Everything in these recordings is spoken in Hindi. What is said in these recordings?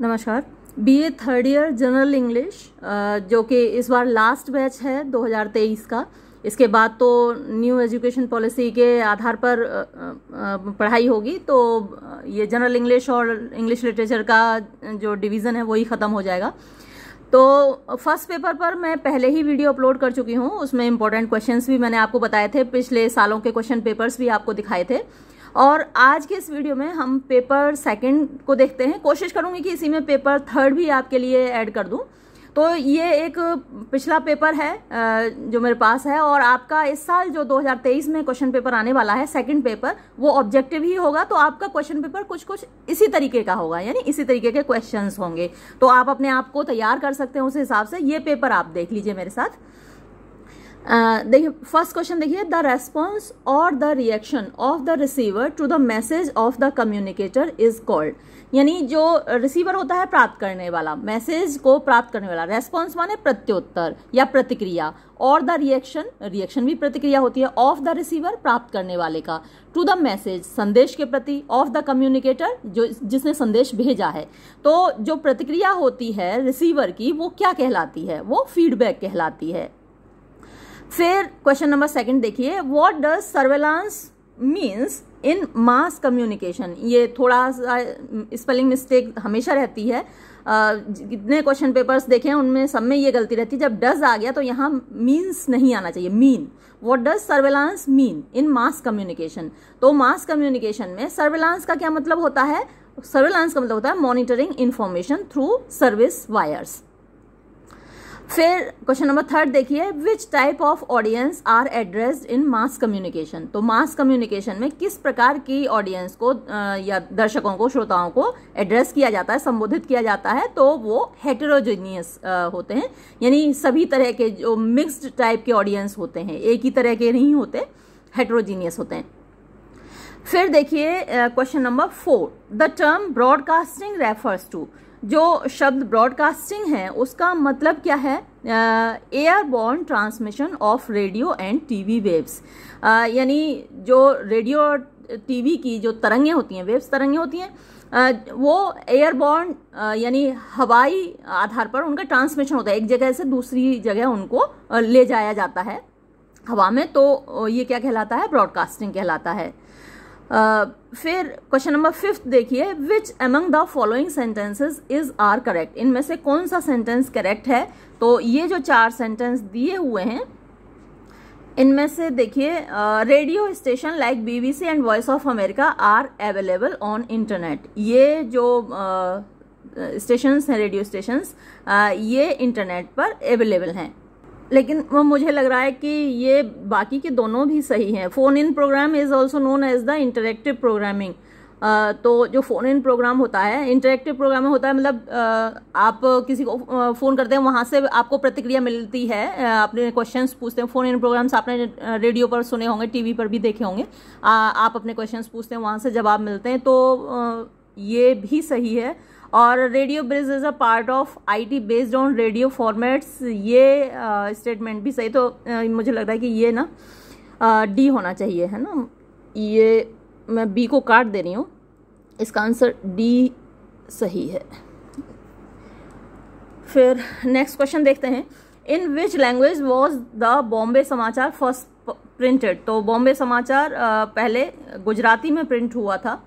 नमस्कार BA third year general English जो कि इस बार लास्ट बैच है 2023 का इसके बाद तो न्यू एजुकेशन पॉलिसी के आधार पर पढ़ाई होगी तो ये जनरल इंग्लिश और इंग्लिश लिटरेचर का जो डिवीज़न है वही ख़त्म हो जाएगा तो फर्स्ट पेपर पर मैं पहले ही वीडियो अपलोड कर चुकी हूँ उसमें इंपॉर्टेंट क्वेश्चंस भी मैंने आपको बताए थे पिछले सालों के क्वेश्चन पेपर्स भी आपको दिखाए थे और आज के इस वीडियो में हम पेपर सेकंड को देखते हैं कोशिश करूंगी कि इसी में पेपर थर्ड भी आपके लिए ऐड कर दूँ तो ये एक पिछला पेपर है जो मेरे पास है और आपका इस साल जो 2023 में क्वेश्चन पेपर आने वाला है सेकंड पेपर वो ऑब्जेक्टिव ही होगा तो आपका क्वेश्चन पेपर कुछ कुछ इसी तरीके का होगा यानी इसी तरीके के क्वेश्चंस होंगे तो आप अपने आप को तैयार कर सकते हैं उस हिसाब से ये पेपर आप देख लीजिए मेरे साथ Uh, देखिए फर्स्ट क्वेश्चन देखिए द रेस्पॉन्स और the reaction of the receiver to the message of the communicator is called यानी जो रिसीवर होता है प्राप्त करने वाला मैसेज को प्राप्त करने वाला रेस्पॉन्स माने प्रत्युत्तर या प्रतिक्रिया और द रिएक्शन रिएक्शन भी प्रतिक्रिया होती है ऑफ द रिसीवर प्राप्त करने वाले का टू द मैसेज संदेश के प्रति ऑफ द कम्युनिकेटर जो जिसने संदेश भेजा है तो जो प्रतिक्रिया होती है रिसीवर की वो क्या कहलाती है वो फीडबैक कहलाती है फिर क्वेश्चन नंबर सेकंड देखिए what does surveillance means in mass communication ये थोड़ा सा स्पेलिंग मिस्टेक हमेशा रहती है जितने क्वेश्चन पेपर्स देखे हैं उनमें सब में ये गलती रहती है जब डज आ गया तो यहाँ मीन्स नहीं आना चाहिए mean what does surveillance mean in mass communication तो मास कम्युनिकेशन में सर्वेलांस का क्या मतलब होता है सर्वेलांस का मतलब होता है monitoring information through service wires फिर क्वेश्चन नंबर थर्ड देखिए which type of audience are addressed in mass communication तो मास कम्युनिकेशन में किस प्रकार की ऑडियंस को या दर्शकों को श्रोताओं को एड्रेस किया जाता है संबोधित किया जाता है तो वो हेटेरोजेनियस होते हैं यानी सभी तरह के जो मिक्स्ड टाइप के ऑडियंस होते हैं एक ही तरह के नहीं होते हेटरोजीनियस होते हैं फिर देखिए question number four the term broadcasting refers to जो शब्द ब्रॉडकास्टिंग है उसका मतलब क्या है airborne transmission of radio and TV waves यानी जो रेडियो और टीवी की जो तरंगें होती हैं वेव्स तरंगें होती हैं वो एयरबॉर्न यानी हवाई आधार पर उनका ट्रांसमिशन होता है एक जगह से दूसरी जगह उनको ले जाया जाता है हवा में तो ये क्या कहलाता है ब्रॉडकास्टिंग कहलाता है फिर क्वेश्चन नंबर फिफ्थ देखिए which among the following sentences is are correct इनमें से कौन सा सेंटेंस करेक्ट है तो ये जो चार सेंटेंस दिए हुए हैं इनमें से देखिए radio station like BBC and voice of America are available on internet ये जो स्टेशंस हैं रेडियो स्टेशंस ये इंटरनेट पर अवेलेबल हैं लेकिन वो मुझे लग रहा है कि ये बाकी के दोनों भी सही हैं phone in programme is also known as the interactive programming तो जो फ़ोन इन प्रोग्राम होता है इंटरेक्टिव प्रोग्राम होता है मतलब आप किसी को फ़ोन करते हैं वहाँ से आपको प्रतिक्रिया मिलती है अपने क्वेश्चंस पूछते हैं फ़ोन इन प्रोग्राम्स आपने रेडियो पर सुने होंगे टीवी पर भी देखे होंगे आप अपने क्वेश्चंस पूछते हैं वहाँ से जवाब मिलते हैं तो ये भी सही है और radio bridge is a part of IT based on radio formats ये स्टेटमेंट भी सही तो आ, मुझे लग रहा है कि ये ना डी होना चाहिए है ना ये मैं बी को काट दे रही हूँ इसका आंसर डी सही है फिर नेक्स्ट क्वेश्चन देखते हैं in which language was the Bombay Samachar first printed तो बॉम्बे समाचार पहले गुजराती में प्रिंट हुआ था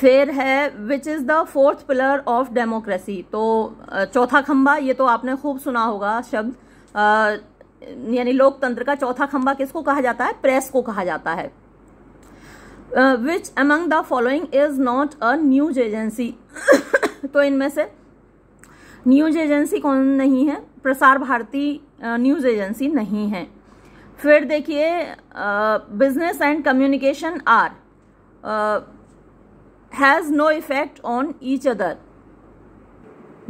फिर है which is the fourth pillar of democracy तो चौथा खंबा ये तो आपने खूब सुना होगा शब्द यानी लोकतंत्र का चौथा खंबा किसको कहा जाता है प्रेस को कहा जाता है which among the following is not a news agency तो इनमें से न्यूज एजेंसी कौन नहीं है प्रसार भारती न्यूज एजेंसी नहीं है फिर देखिए business and communication are has no effect on each other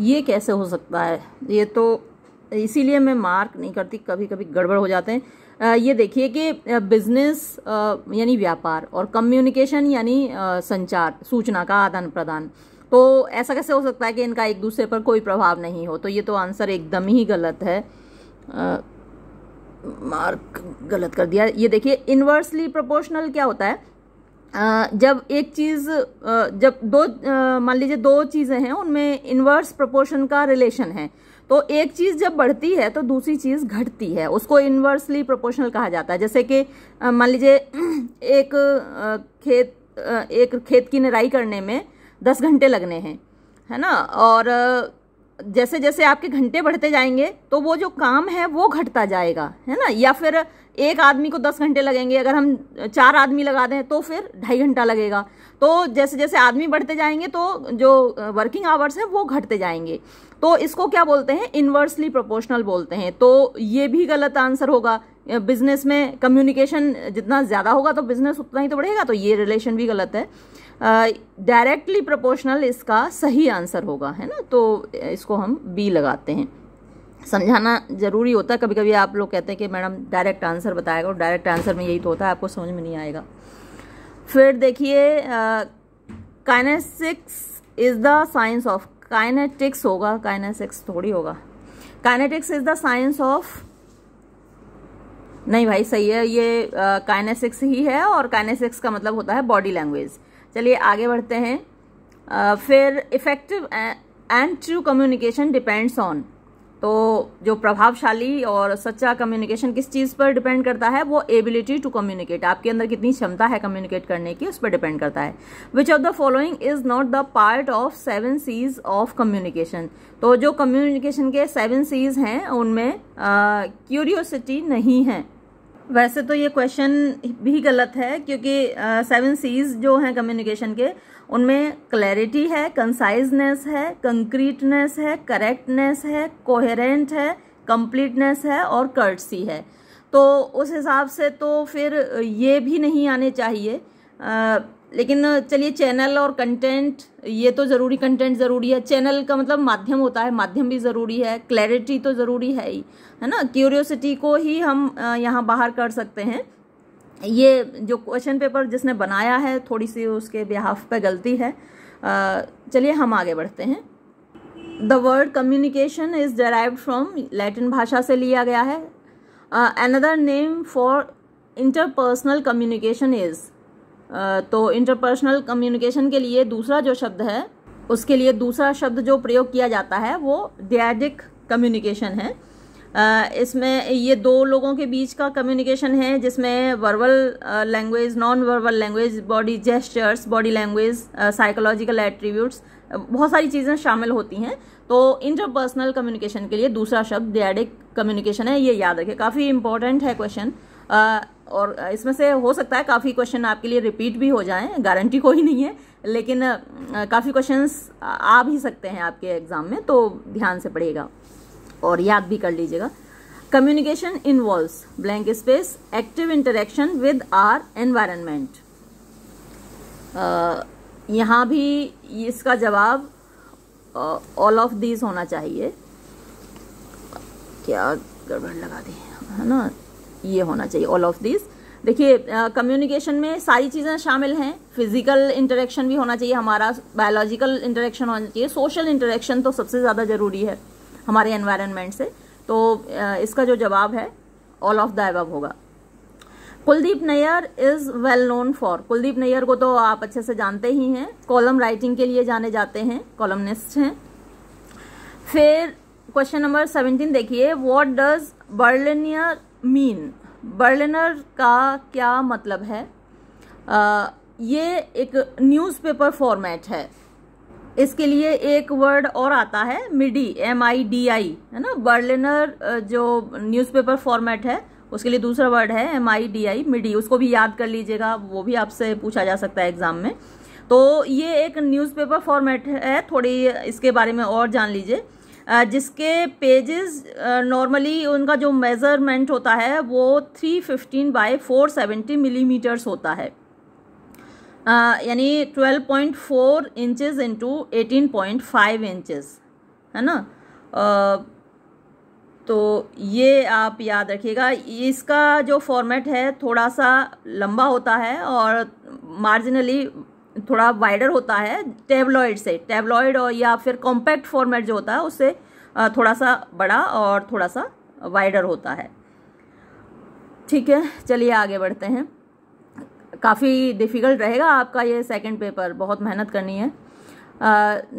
ये कैसे हो सकता है ये तो इसीलिए मैं मार्क नहीं करती कभी कभी गड़बड़ हो जाते हैं ये देखिए कि बिजनेस यानी व्यापार और कम्युनिकेशन यानी संचार सूचना का आदान प्रदान तो ऐसा कैसे हो सकता है कि इनका एक दूसरे पर कोई प्रभाव नहीं हो तो ये तो आंसर एकदम ही गलत है आ, मार्क गलत कर दिया ये देखिए इन्वर्सली प्रोपोर्शनल क्या होता है जब एक चीज़ जब दो मान लीजिए दो चीज़ें हैं उनमें इन्वर्स प्रोपोर्शन का रिलेशन है तो एक चीज़ जब बढ़ती है तो दूसरी चीज़ घटती है उसको इन्वर्सली प्रोपोर्शनल कहा जाता है जैसे कि मान लीजिए एक खेत एक खेत की निराई करने में दस घंटे लगने हैं है ना और जैसे जैसे आपके घंटे बढ़ते जाएंगे तो वो जो काम है वो घटता जाएगा है ना या फिर एक आदमी को दस घंटे लगेंगे अगर हम चार आदमी लगा दें तो फिर ढाई घंटा लगेगा तो जैसे जैसे आदमी बढ़ते जाएंगे तो जो वर्किंग आवर्स हैं वो घटते जाएंगे तो इसको क्या बोलते हैं इन्वर्सली प्रोपोर्शनल बोलते हैं तो ये भी गलत आंसर होगा बिजनेस में कम्युनिकेशन जितना ज़्यादा होगा तो बिजनेस उतना ही तो बढ़ेगा तो ये रिलेशन भी गलत है डायरेक्टली uh, प्रोपोर्शनल इसका सही आंसर होगा है ना तो इसको हम बी लगाते हैं समझाना ज़रूरी होता है कभी कभी आप लोग कहते हैं कि मैडम डायरेक्ट आंसर बताएगा और डायरेक्ट आंसर में यही तो होता है आपको समझ में नहीं आएगा फिर देखिए kinesics is the science of kinetics होगा काइनेसिक्स थोड़ी होगा kinetics is the science of नहीं भाई सही है ये काइनेसिक्स uh, ही है और काइनेसिक्स का मतलब होता है बॉडी लैंग्वेज चलिए आगे बढ़ते हैं uh, फिर effective and true communication depends on तो जो प्रभावशाली और सच्चा कम्युनिकेशन किस चीज़ पर डिपेंड करता है वो एबिलिटी टू कम्युनिकेट आपके अंदर कितनी क्षमता है कम्युनिकेट करने की उस पर डिपेंड करता है which of the following is not the part of seven Cs of communication तो जो कम्युनिकेशन के सेवन सीज हैं उनमें क्यूरियोसिटी नहीं है वैसे तो ये क्वेश्चन भी गलत है क्योंकि सेवन uh, सीज जो हैं कम्युनिकेशन के उनमें क्लैरिटी है कंसाइजनेस है कंक्रीटनेस है करेक्टनेस है कोहेरेंट है कंप्लीटनेस है और कर्टसी है तो उस हिसाब से तो फिर ये भी नहीं आने चाहिए आ, लेकिन चलिए चैनल और कंटेंट ये तो ज़रूरी कंटेंट ज़रूरी है चैनल का मतलब माध्यम होता है माध्यम भी ज़रूरी है क्लैरिटी तो ज़रूरी है ही है ना क्यूरियोसिटी को ही हम यहाँ बाहर कर सकते हैं ये जो क्वेश्चन पेपर जिसने बनाया है थोड़ी सी उसके बिहाफ पे गलती है चलिए हम आगे बढ़ते हैं the word communication is derive from Latin भाषा से लिया गया है another name for interpersonal communication is तो इंटरपर्सनल कम्युनिकेशन के लिए दूसरा जो शब्द है उसके लिए दूसरा शब्द जो प्रयोग किया जाता है वो डियाडिक कम्युनिकेशन है इसमें ये दो लोगों के बीच का कम्युनिकेशन है जिसमें verbal language non verbal language body gestures body language psychological attributes बहुत सारी चीज़ें शामिल होती हैं तो इंटरपर्सनल कम्युनिकेशन के लिए दूसरा शब्द डेडिक कम्युनिकेशन है ये याद रखें काफ़ी इंपॉर्टेंट है क्वेश्चन और इसमें से हो सकता है काफ़ी क्वेश्चन आपके लिए रिपीट भी हो जाएं गारंटी कोई नहीं है लेकिन काफ़ी क्वेश्चंस आ भी सकते हैं आपके एग्ज़ाम में तो ध्यान से पढ़िएगा और याद भी कर लीजिएगा communication involve blank space active interaction with our environment यहाँ भी इसका जवाब ऑल ऑफ दीज होना चाहिए क्या गड़बड़ लगा दी है ना ये होना चाहिए ऑल ऑफ दीज देखिए कम्युनिकेशन में सारी चीज़ें शामिल हैं फिजिकल इंटरेक्शन भी होना चाहिए हमारा बायोलॉजिकल इंटरेक्शन होना चाहिए सोशल इंटरेक्शन तो सबसे ज़्यादा ज़रूरी है हमारे एनवायरनमेंट से तो इसका जो जवाब है ऑल ऑफ द एबव होगा Kuldip Nayar is well known for Kuldip Nayar को तो आप अच्छे से जानते ही हैं कॉलम राइटिंग के लिए जाने जाते हैं कॉलमनिस्ट हैं फिर क्वेश्चन नंबर सेवनटीन देखिए what does Berliner mean Berliner का क्या मतलब है आ, ये एक न्यूज़पेपर फॉर्मेट है इसके लिए एक वर्ड और आता है मिडी एम आई डी आई है ना बर्लिनर जो न्यूज़पेपर फॉर्मेट है उसके लिए दूसरा वर्ड है एम आई डी आई मिडी उसको भी याद कर लीजिएगा वो भी आपसे पूछा जा सकता है एग्ज़ाम में तो ये एक न्यूज़पेपर फॉर्मेट है थोड़ी इसके बारे में और जान लीजिए जिसके पेजेस नॉर्मली उनका जो मेज़रमेंट होता है वो three fifteen by four seventy millimetres होता है Uh, यानी 12.4 point four inches into eighteen point five inches है ना आ, uh, तो ये आप याद रखिएगा इसका जो फॉर्मेट है थोड़ा सा लंबा होता है और मार्जिनली थोड़ा वाइडर होता है टेबलॉइड से टेबलॉइड और या फिर कॉम्पैक्ट फॉर्मेट जो होता है उससे uh, थोड़ा सा बड़ा और थोड़ा सा वाइडर होता है ठीक है चलिए आगे बढ़ते हैं काफ़ी डिफ़िकल्ट रहेगा आपका ये सेकंड पेपर बहुत मेहनत करनी है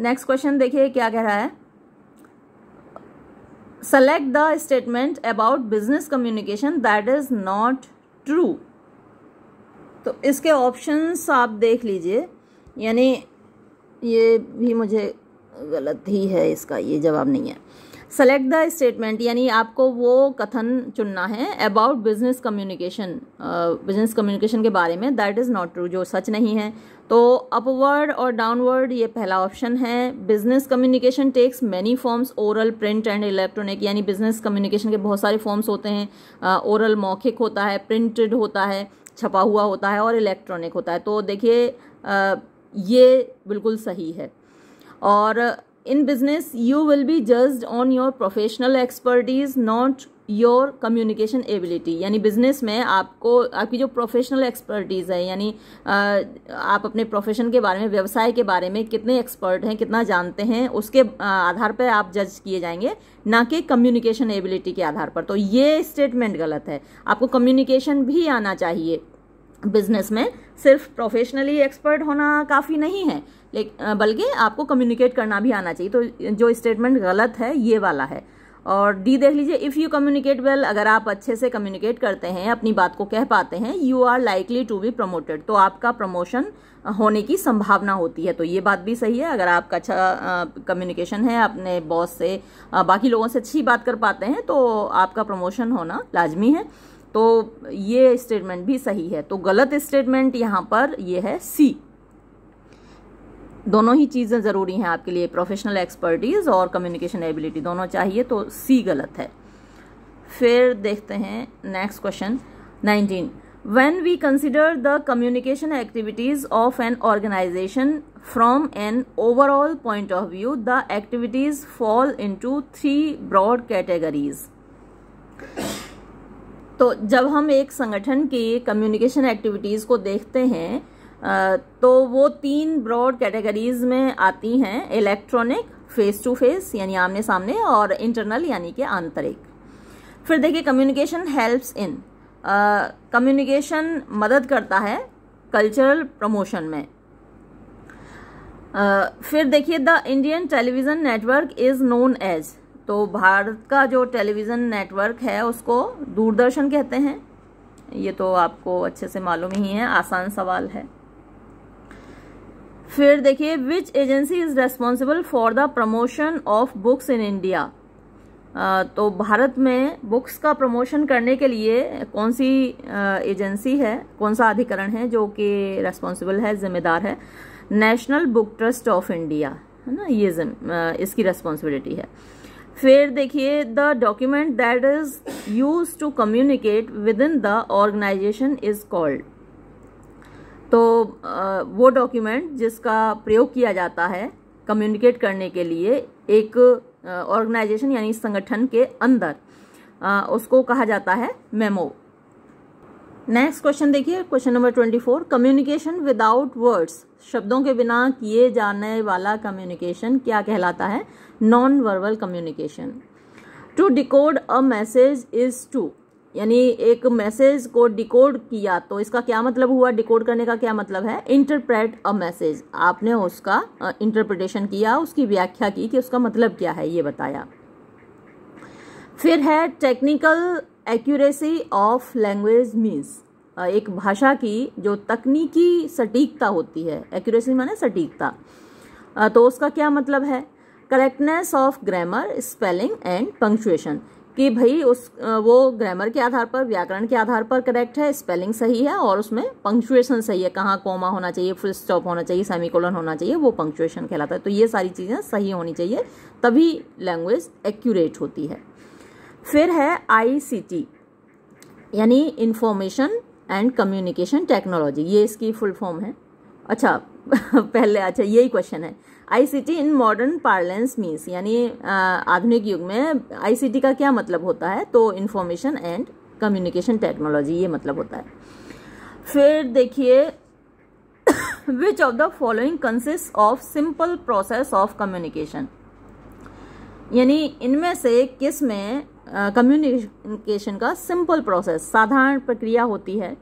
नेक्स्ट क्वेश्चन देखिए क्या कह रहा है select the statement about business communication that is not true तो इसके ऑप्शंस आप देख लीजिए यानी ये भी मुझे गलत ही है इसका ये जवाब नहीं है सेलेक्ट द स्टेटमेंट यानी आपको वो कथन चुनना है about business communication business communication के बारे में दैट इज़ नॉट ट्रू जो सच नहीं है तो अपवर्ड और डाउनवर्ड ये पहला ऑप्शन है business communication takes many forms oral print and electronic यानी बिजनेस कम्युनिकेशन के बहुत सारे फॉर्म्स होते हैं ओरल uh, मौखिक होता है प्रिंटेड होता है छपा हुआ होता है और इलेक्ट्रॉनिक होता है तो देखिए uh, ये बिल्कुल सही है और in business you will be judged on your professional expertise not your communication ability यानी बिजनेस में आपको आपकी जो प्रोफेशनल एक्सपर्टीज़ है यानी आप अपने प्रोफेशन के बारे में व्यवसाय के बारे में कितने एक्सपर्ट हैं कितना जानते हैं उसके आधार पर आप जज किए जाएंगे ना कि कम्युनिकेशन एबिलिटी के आधार पर तो ये स्टेटमेंट गलत है आपको कम्युनिकेशन भी आना चाहिए बिजनेस में सिर्फ प्रोफेशनली एक्सपर्ट होना काफ़ी नहीं है बल्कि आपको कम्युनिकेट करना भी आना चाहिए तो जो स्टेटमेंट गलत है ये वाला है और डी देख लीजिए इफ़ यू कम्युनिकेट वेल अगर आप अच्छे से कम्युनिकेट करते हैं अपनी बात को कह पाते हैं you are likely to be promoted तो आपका प्रमोशन होने की संभावना होती है तो ये बात भी सही है अगर आपका अच्छा कम्युनिकेशन है अपने बॉस से आ, बाकी लोगों से अच्छी बात कर पाते हैं तो आपका प्रमोशन होना लाजमी है तो ये स्टेटमेंट भी सही है तो गलत स्टेटमेंट यहाँ पर ये है सी दोनों ही चीज़ें ज़रूरी हैं आपके लिए प्रोफेशनल एक्सपर्टीज़ और कम्युनिकेशन एबिलिटी दोनों चाहिए तो सी गलत है फिर देखते हैं next question nineteen when we consider the communication activities of an organisation from an overall point of view the activities fall into three broad categories तो जब हम एक संगठन के कम्युनिकेशन एक्टिविटीज़ को देखते हैं तो वो तीन ब्रॉड कैटेगरीज में आती हैं इलेक्ट्रॉनिक फेस टू फेस यानी आमने सामने और इंटरनल यानी कि आंतरिक फिर देखिए कम्युनिकेशन हेल्प्स इन कम्युनिकेशन मदद करता है कल्चरल प्रमोशन में आ, फिर देखिए the Indian television network is known as तो भारत का जो टेलीविज़न नेटवर्क है उसको दूरदर्शन कहते हैं ये तो आपको अच्छे से मालूम ही है आसान सवाल है फिर देखिए which agency is responsible for the promotion of books in India तो भारत में बुक्स का प्रमोशन करने के लिए कौन सी एजेंसी है कौन सा अधिकरण है जो कि रेस्पॉन्सिबल है जिम्मेदार है National Book Trust of India है ना ये इसकी रेस्पॉन्सिबिलिटी है फिर देखिए the document that is use to communicate within the organisation is called तो वो डॉक्यूमेंट जिसका प्रयोग किया जाता है कम्युनिकेट करने के लिए एक ऑर्गेनाइजेशन यानी संगठन के अंदर उसको कहा जाता है मेमो नेक्स्ट क्वेश्चन देखिए question number twenty four communication without words शब्दों के बिना किए जाने वाला कम्युनिकेशन क्या कहलाता है non verbal communication to decode a message is to यानी एक मैसेज को डिकोड किया तो इसका क्या मतलब हुआ डिकोड करने का क्या मतलब है इंटरप्रेट अ मैसेज आपने उसका इंटरप्रिटेशन किया उसकी व्याख्या की कि उसका मतलब क्या है ये बताया फिर है technical accuracy of language means एक भाषा की जो तकनीकी सटीकता होती है एक्यूरेसी माने सटीकता तो उसका क्या मतलब है correctness of grammar spelling and punctuation कि भाई उस वो ग्रामर के आधार पर व्याकरण के आधार पर करेक्ट है स्पेलिंग सही है और उसमें पंक्चुएशन सही है कहाँ कोमा होना चाहिए फुल स्टॉप होना चाहिए सेमिकोलन होना चाहिए वो पंक्चुएशन कहलाता है तो ये सारी चीज़ें सही होनी चाहिए तभी लैंग्वेज एक्यूरेट होती है फिर है आई यानी इंफॉर्मेशन एंड कम्युनिकेशन टेक्नोलॉजी ये इसकी फुल फॉर्म है अच्छा पहले अच्छा यही क्वेश्चन है ICT in modern parlance means यानी आधुनिक युग में आईसीटी का क्या मतलब होता है तो इन्फॉर्मेशन एंड कम्युनिकेशन टेक्नोलॉजी ये मतलब होता है फिर देखिए which of the following consist of simple process of communication यानी इनमें से किस में कम्युनिकेशन uh, का सिंपल प्रोसेस साधारण प्रक्रिया होती है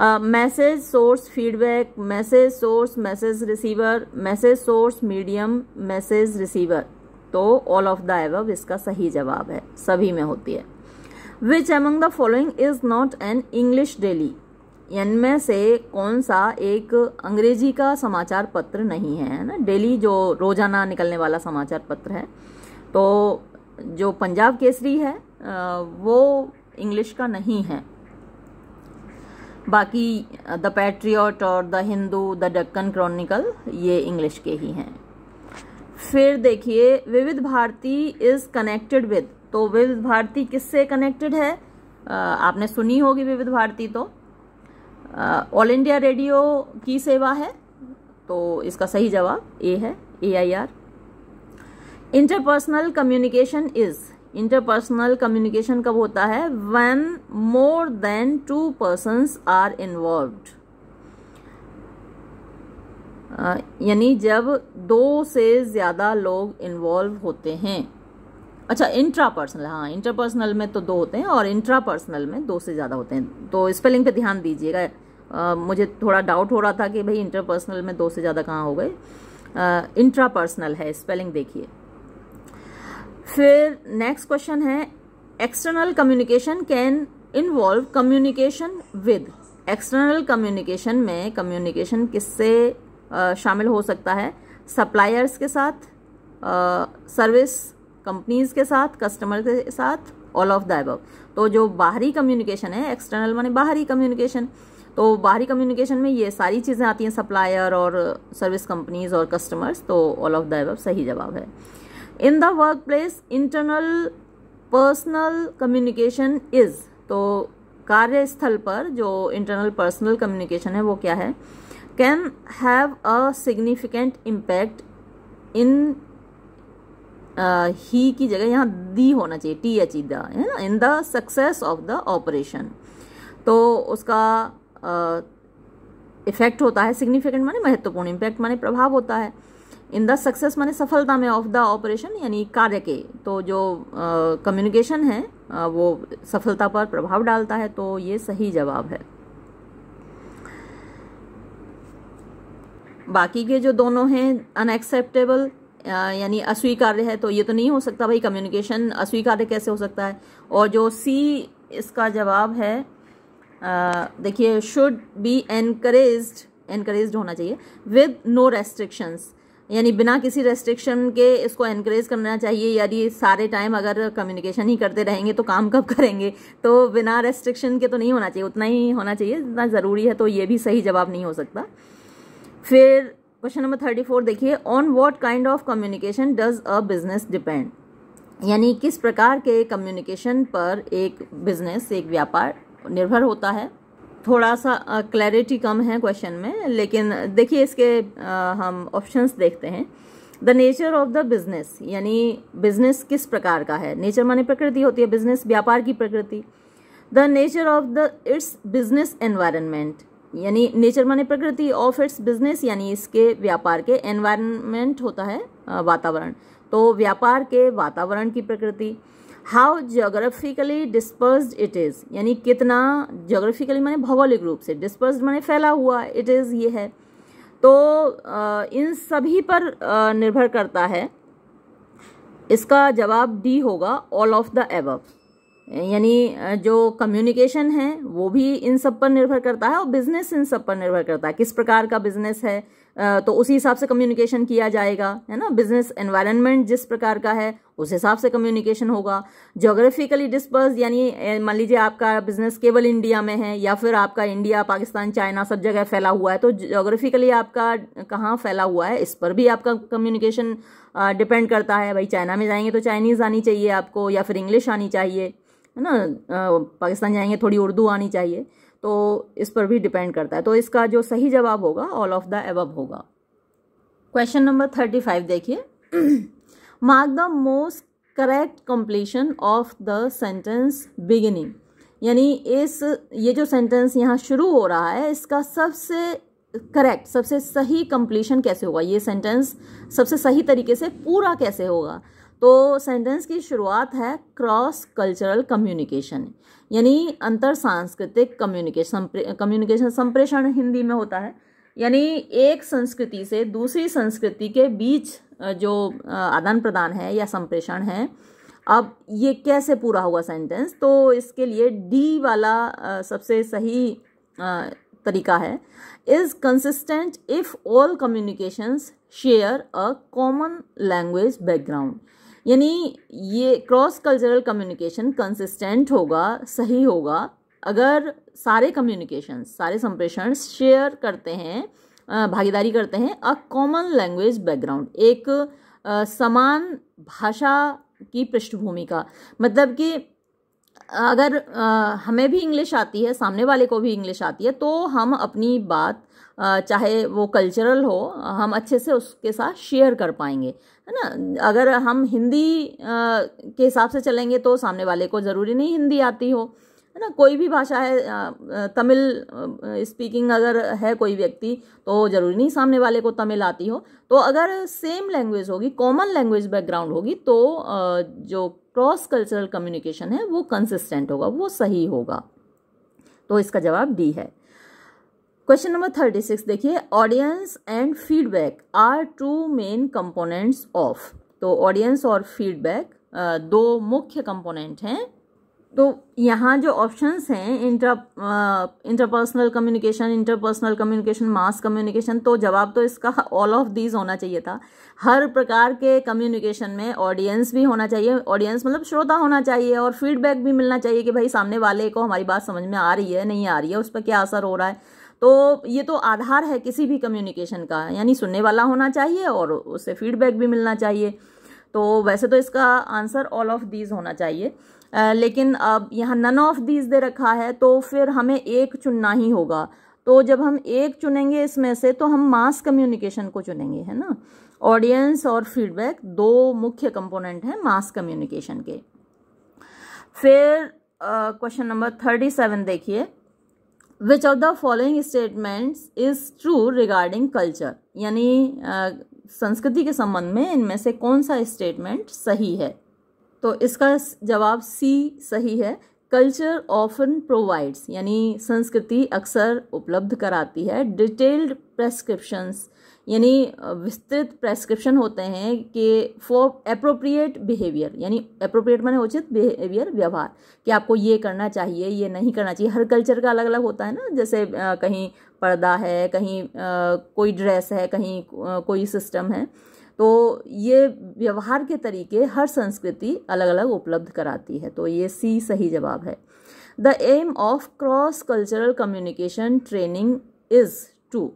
message source feedback message source message receiver message source medium message receiver तो ऑल ऑफ द एवब इसका सही जवाब है सभी में होती है which among the following is not an English daily इनमें से कौन सा एक अंग्रेजी का समाचार पत्र नहीं है ना डेली जो रोजाना निकलने वाला समाचार पत्र है तो जो पंजाब केसरी है uh, वो इंग्लिश का नहीं है बाकी द uh, पैट्रियट और the Hindu the Deccan Chronicle ये इंग्लिश के ही हैं फिर देखिए विविध भारती इज़ कनेक्टेड विद तो विविध भारती किससे कनेक्टेड है uh, आपने सुनी होगी विविध भारती तो ऑल इंडिया रेडियो की सेवा है तो इसका सही जवाब ए है A I R interpersonal communication is interpersonal communication कब होता है when more than two persons are involve यानी जब दो से ज़्यादा लोग इन्वॉल्व होते हैं अच्छा इंट्रापर्सनल हाँ इंटरपर्सनल में तो दो होते हैं और इंट्रापर्सनल में दो से ज़्यादा होते हैं तो स्पेलिंग पे ध्यान दीजिएगा मुझे थोड़ा डाउट हो रहा था कि भाई इंटरपर्सनल में दो से ज़्यादा कहाँ हो गए इंट्रापर्सनल है स्पेलिंग देखिए फिर नेक्स्ट क्वेश्चन है external communication can involve communication with external communication में कम्युनिकेशन किससे शामिल हो सकता है सप्लायर्स के साथ सर्विस कंपनीज के साथ कस्टमर के साथ ऑल ऑफ द एबव तो जो बाहरी कम्युनिकेशन है एक्सटर्नल माने बाहरी कम्युनिकेशन तो बाहरी कम्युनिकेशन में ये सारी चीज़ें आती हैं सप्लायर और सर्विस कंपनीज और कस्टमर्स तो ऑल ऑफ द एबव सही जवाब है in the workplace internal personal communication is तो कार्यस्थल पर जो इंटरनल पर्सनल कम्युनिकेशन है वो क्या है can have a significant impact इन ही की जगह यहाँ दी होना चाहिए टी एच ई द है ना in the success of the operation तो उसका इफेक्ट uh, होता है सिग्निफिकेंट माने महत्वपूर्ण इम्पैक्ट माने प्रभाव होता है इन द सक्सेस माने सफलता में ऑफ द ऑपरेशन यानी कार्य के तो जो कम्युनिकेशन है uh, वो सफलता पर प्रभाव डालता है तो ये सही जवाब है बाकी के जो दोनों हैं अनएक्सेप्टेबल यानी अस्वीकार्य है तो ये तो नहीं हो सकता भाई कम्युनिकेशन अस्वीकार्य कैसे हो सकता है और जो सी इसका जवाब है देखिए शुड बी एनकरेज एनकरेज होना चाहिए विद नो रेस्ट्रिक्शंस यानी बिना किसी रेस्ट्रिक्शन के इसको इनक्रेज करना चाहिए यानी सारे टाइम अगर कम्युनिकेशन ही करते रहेंगे तो काम कब करेंगे तो बिना रेस्ट्रिक्शन के तो नहीं होना चाहिए उतना ही होना चाहिए जितना ज़रूरी है तो ये भी सही जवाब नहीं हो सकता फिर क्वेश्चन नंबर थर्टी फोर देखिए on what kind of communication does a business depend यानी किस प्रकार के कम्युनिकेशन पर एक बिजनेस एक व्यापार निर्भर होता है थोड़ा सा क्लैरिटी कम है क्वेश्चन में लेकिन देखिए इसके हम ऑप्शंस देखते हैं the nature of the business यानी बिजनेस किस प्रकार का है नेचर माने प्रकृति होती है बिजनेस व्यापार की प्रकृति the nature of the its business environment यानी नेचर माने प्रकृति ऑफ इट्स बिजनेस यानी इसके व्यापार के एनवायरनमेंट होता है वातावरण तो व्यापार के वातावरण की प्रकृति how geographically disperse it is यानी कितना जोग्राफिकली माने भौगोलिक रूप से डिस्पर्स माने फैला हुआ इट इज़ ये है तो आ, इन सभी पर आ, निर्भर करता है इसका जवाब डी होगा ऑल ऑफ द एब यानी जो कम्युनिकेशन है वो भी इन सब पर निर्भर करता है और बिजनेस इन सब पर निर्भर करता है किस प्रकार का बिजनेस है तो उसी हिसाब से कम्युनिकेशन किया जाएगा है ना बिजनेस एनवायरनमेंट जिस प्रकार का है उस हिसाब से कम्युनिकेशन होगा ज्योग्राफिकली डिस्पर्स यानी मान लीजिए आपका बिजनेस केवल इंडिया में है या फिर आपका इंडिया पाकिस्तान चाइना सब जगह फैला हुआ है तो ज्योग्राफिकली आपका कहाँ फैला हुआ है इस पर भी आपका कम्युनिकेशन डिपेंड करता है भाई चाइना में जाएंगे तो चाइनीज़ आनी चाहिए आपको या फिर इंग्लिश आनी चाहिए है ना पाकिस्तान जाएंगे थोड़ी उर्दू आनी चाहिए तो इस पर भी डिपेंड करता है तो इसका जो सही जवाब होगा ऑल ऑफ द एवब होगा क्वेश्चन नंबर थर्टी फाइव देखिए mark the most correct completion of the sentence beginning यानी इस ये जो सेंटेंस यहाँ शुरू हो रहा है इसका सबसे करेक्ट सबसे सही कंप्लीशन कैसे होगा ये सेंटेंस सबसे सही तरीके से पूरा कैसे होगा तो सेंटेंस की शुरुआत है क्रॉस कल्चरल कम्युनिकेशन यानी अंतर सांस्कृतिक कम्युनिकेशन कम्युनिकेशन संप्रेषण हिंदी में होता है यानी एक संस्कृति से दूसरी संस्कृति के बीच जो आदान प्रदान है या संप्रेषण है अब ये कैसे पूरा होगा सेंटेंस तो इसके लिए डी वाला सबसे सही तरीका है is consistent if all communications share a common language background यानी ये क्रॉस कल्चरल कम्युनिकेशन कंसिस्टेंट होगा सही होगा अगर सारे कम्युनिकेशन सारे संप्रेषण शेयर करते हैं भागीदारी करते हैं अ कॉमन लैंग्वेज बैकग्राउंड एक आ, समान भाषा की पृष्ठभूमि का मतलब कि अगर आ, हमें भी इंग्लिश आती है सामने वाले को भी इंग्लिश आती है तो हम अपनी बात आ, चाहे वो कल्चरल हो हम अच्छे से उसके साथ शेयर कर पाएंगे है ना अगर हम हिंदी के हिसाब से चलेंगे तो सामने वाले को ज़रूरी नहीं हिंदी आती हो है ना कोई भी भाषा है तमिल स्पीकिंग अगर है कोई व्यक्ति तो ज़रूरी नहीं सामने वाले को तमिल आती हो तो अगर सेम लैंग्वेज होगी कॉमन लैंग्वेज बैकग्राउंड होगी तो जो क्रॉस कल्चरल कम्युनिकेशन है वो कंसिस्टेंट होगा वो सही होगा तो इसका जवाब डी है क्वेश्चन नंबर थर्टी सिक्स देखिए audience and feedback are two main components of तो ऑडियंस और फीडबैक दो मुख्य कंपोनेंट हैं तो यहाँ जो ऑप्शंस हैं inter interpersonal communication interpersonal communication mass communication तो जवाब तो इसका ऑल ऑफ दीज होना चाहिए था हर प्रकार के कम्युनिकेशन में ऑडियंस भी होना चाहिए ऑडियंस मतलब श्रोता होना चाहिए और फीडबैक भी मिलना चाहिए कि भाई सामने वाले को हमारी बात समझ में आ रही है नहीं आ रही है उस पर क्या असर हो रहा है तो ये तो आधार है किसी भी कम्युनिकेशन का यानी सुनने वाला होना चाहिए और उससे फीडबैक भी मिलना चाहिए तो वैसे तो इसका आंसर ऑल ऑफ दीज होना चाहिए लेकिन अब यहाँ नन ऑफ दीज दे रखा है तो फिर हमें एक चुनना ही होगा तो जब हम एक चुनेंगे इसमें से तो हम मास कम्युनिकेशन को चुनेंगे है ना ऑडियंस और फीडबैक दो मुख्य कंपोनेंट हैं मास कम्युनिकेशन के फिर क्वेश्चन नंबर थर्टी सेवन देखिए which of the following statements is true regarding culture यानी संस्कृति के संबंध में इनमें से कौन सा स्टेटमेंट सही है तो इसका जवाब सी सही है कल्चर ऑफन प्रोवाइड्स यानी संस्कृति अक्सर उपलब्ध कराती है डिटेल्ड प्रेस्क्रिप्शंस यानी विस्तृत प्रेस्क्रिप्शन होते हैं कि फॉर अप्रोप्रिएट बिहेवियर यानी अप्रोप्रिएट माने उचित बिहेवियर व्यवहार कि आपको ये करना चाहिए ये नहीं करना चाहिए हर कल्चर का अलग अलग होता है ना जैसे आ, कहीं पर्दा है कहीं आ, कोई ड्रेस है कहीं आ, कोई सिस्टम है तो ये व्यवहार के तरीके हर संस्कृति अलग अलग उपलब्ध कराती है तो ये सी सही जवाब है the aim of cross cultural communication training is to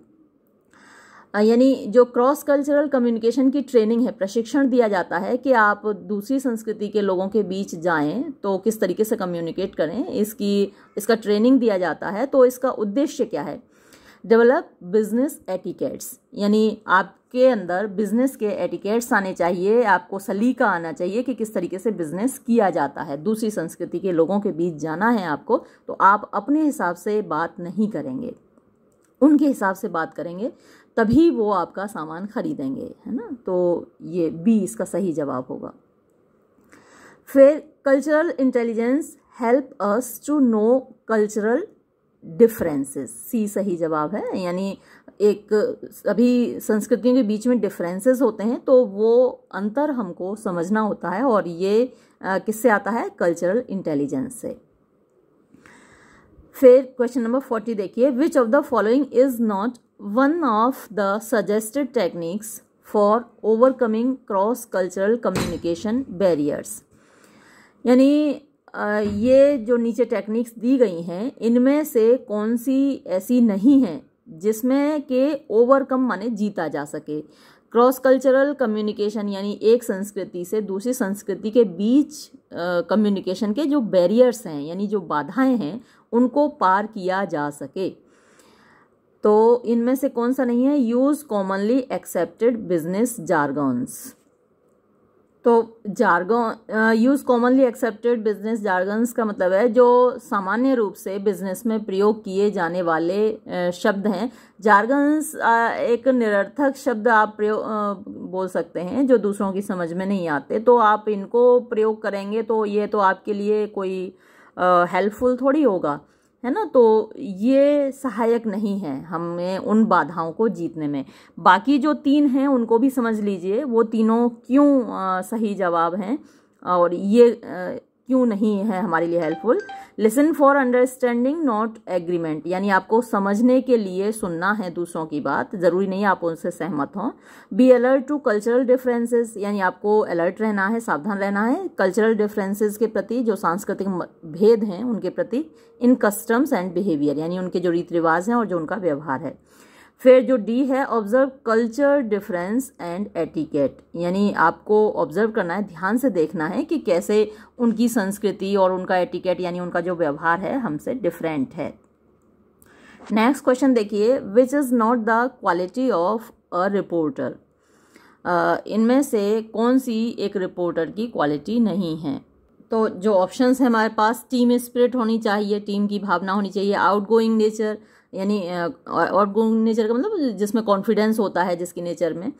यानी जो क्रॉस कल्चरल कम्युनिकेशन की ट्रेनिंग है प्रशिक्षण दिया जाता है कि आप दूसरी संस्कृति के लोगों के बीच जाएं तो किस तरीके से कम्युनिकेट करें इसकी इसका ट्रेनिंग दिया जाता है तो इसका उद्देश्य क्या है डेवलप बिजनेस एटिकेट्स यानी आपके अंदर बिजनेस के एटिकेट्स आने चाहिए आपको सलीका आना चाहिए कि किस तरीके से बिजनेस किया जाता है दूसरी संस्कृति के लोगों के बीच जाना है आपको तो आप अपने हिसाब से बात नहीं करेंगे उनके हिसाब से बात करेंगे तभी वो आपका सामान खरीदेंगे है ना तो ये बी इसका सही जवाब होगा फिर cultural intelligence help us to know cultural differences C सही जवाब है यानी एक सभी संस्कृतियों के बीच में डिफरेंसेस होते हैं तो वो अंतर हमको समझना होता है और ये किससे आता है कल्चरल इंटेलिजेंस से फिर क्वेश्चन नंबर फोर्टी देखिए which of the following is not one of the suggested techniques for overcoming cross cultural communication barriers यानी ये जो नीचे टेक्निक्स दी गई हैं इनमें से कौन सी ऐसी नहीं है जिसमें के ओवरकम माने जीता जा सके क्रॉस कल्चरल कम्युनिकेशन यानी एक संस्कृति से दूसरी संस्कृति के बीच कम्युनिकेशन के जो बैरियर्स हैं यानी जो बाधाएं हैं उनको पार किया जा सके तो इनमें से कौन सा नहीं है use commonly accepted business jargons तो jargon use commonly accepted business jargons का मतलब है जो सामान्य रूप से बिजनेस में प्रयोग किए जाने वाले uh, शब्द हैं जार्गन्स uh, एक निरर्थक शब्द आप प्रयोग uh, बोल सकते हैं जो दूसरों की समझ में नहीं आते तो आप इनको प्रयोग करेंगे तो ये तो आपके लिए कोई हेल्पफुल थोड़ी होगा है ना तो ये सहायक नहीं है हमें उन बाधाओं को जीतने में बाकी जो तीन हैं उनको भी समझ लीजिए वो तीनों क्यों सही जवाब हैं और ये क्यों नहीं है हमारे लिए helpful listen for understanding not agreement यानी आपको समझने के लिए सुनना है दूसरों की बात ज़रूरी नहीं आप उनसे सहमत हों be alert to cultural differences यानी आपको अलर्ट रहना है सावधान रहना है कल्चरल डिफरेंसेस के प्रति जो सांस्कृतिक भेद हैं उनके प्रति इन कस्टम्स एंड बिहेवियर यानी उनके जो रीति रिवाज हैं और जो उनका व्यवहार है फिर जो डी है observe culture difference and etiquette यानी आपको ऑब्ज़र्व करना है ध्यान से देखना है कि कैसे उनकी संस्कृति और उनका एटिकेट यानी उनका जो व्यवहार है हमसे डिफरेंट है नेक्स्ट क्वेश्चन देखिए which is not the quality of a reporter इनमें से कौन सी एक रिपोर्टर की क्वालिटी नहीं है तो जो ऑप्शंस है हमारे पास टीम स्पिरिट होनी चाहिए टीम की भावना होनी चाहिए आउटगोइंग नेचर यानी और गुण नेचर का मतलब जिसमें कॉन्फिडेंस होता है जिसकी नेचर में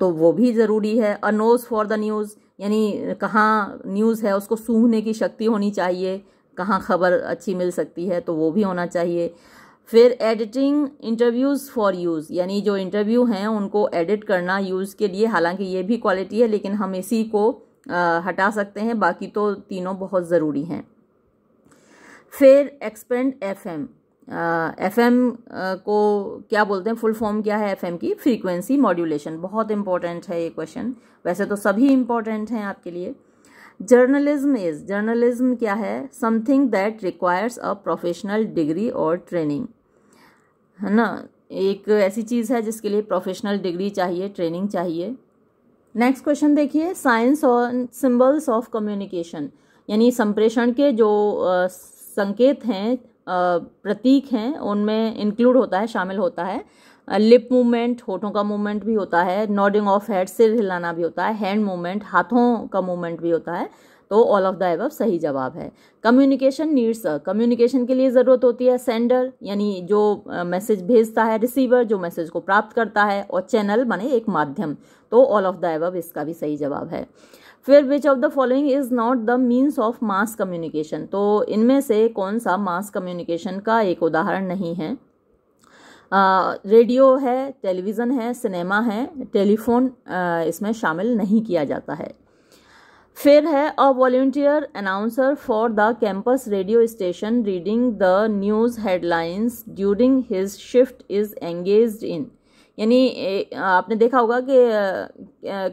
तो वो भी ज़रूरी है a nose for the news यानी कहाँ न्यूज़ है उसको सूंघने की शक्ति होनी चाहिए कहाँ खबर अच्छी मिल सकती है तो वो भी होना चाहिए फिर एडिटिंग इंटरव्यूज़ फॉर यूज़ यानी जो इंटरव्यू हैं उनको एडिट करना यूज़ के लिए हालांकि ये भी क्वालिटी है लेकिन हम इसी को आ, हटा सकते हैं बाकी तो तीनों बहुत ज़रूरी हैं फिर एक्सपेंड एफ एम एफ एम को क्या बोलते हैं फुल फॉर्म क्या है एफ एम की फ्रीक्वेंसी मॉड्यूलेशन बहुत इंपॉर्टेंट है ये क्वेश्चन वैसे तो सभी इम्पॉर्टेंट हैं आपके लिए जर्नलिज्म इज जर्नलिज्म क्या है something that requires a professional degree और ट्रेनिंग है ना एक ऐसी चीज़ है जिसके लिए प्रोफेशनल डिग्री चाहिए ट्रेनिंग चाहिए नेक्स्ट क्वेश्चन देखिए साइंस और सिंबल्स ऑफ कम्युनिकेशन यानी संप्रेषण के जो संकेत हैं प्रतीक हैं उनमें इंक्लूड होता है शामिल होता है लिप मूवमेंट होठों का मूवमेंट भी होता है नॉडिंग ऑफ हेड सिर हिलाना भी होता है हैंड मूवमेंट हाथों का मूवमेंट भी होता है तो ऑल ऑफ द एव सही जवाब है कम्युनिकेशन नीड्स कम्युनिकेशन के लिए ज़रूरत होती है सेंडर यानी जो मैसेज भेजता है रिसीवर जो मैसेज को प्राप्त करता है और चैनल माने एक माध्यम तो ऑल ऑफ द एव इसका भी सही जवाब है फिर which of the following is not the means of mass communication तो इनमें से कौन सा मास कम्युनिकेशन का एक उदाहरण नहीं है रेडियो uh, है टेलीविज़न है सिनेमा है टेलीफोन uh, इसमें शामिल नहीं किया जाता है फिर है a volunteer announcer for the campus radio station reading the news headlines during his shift is engage in यानी आपने देखा होगा कि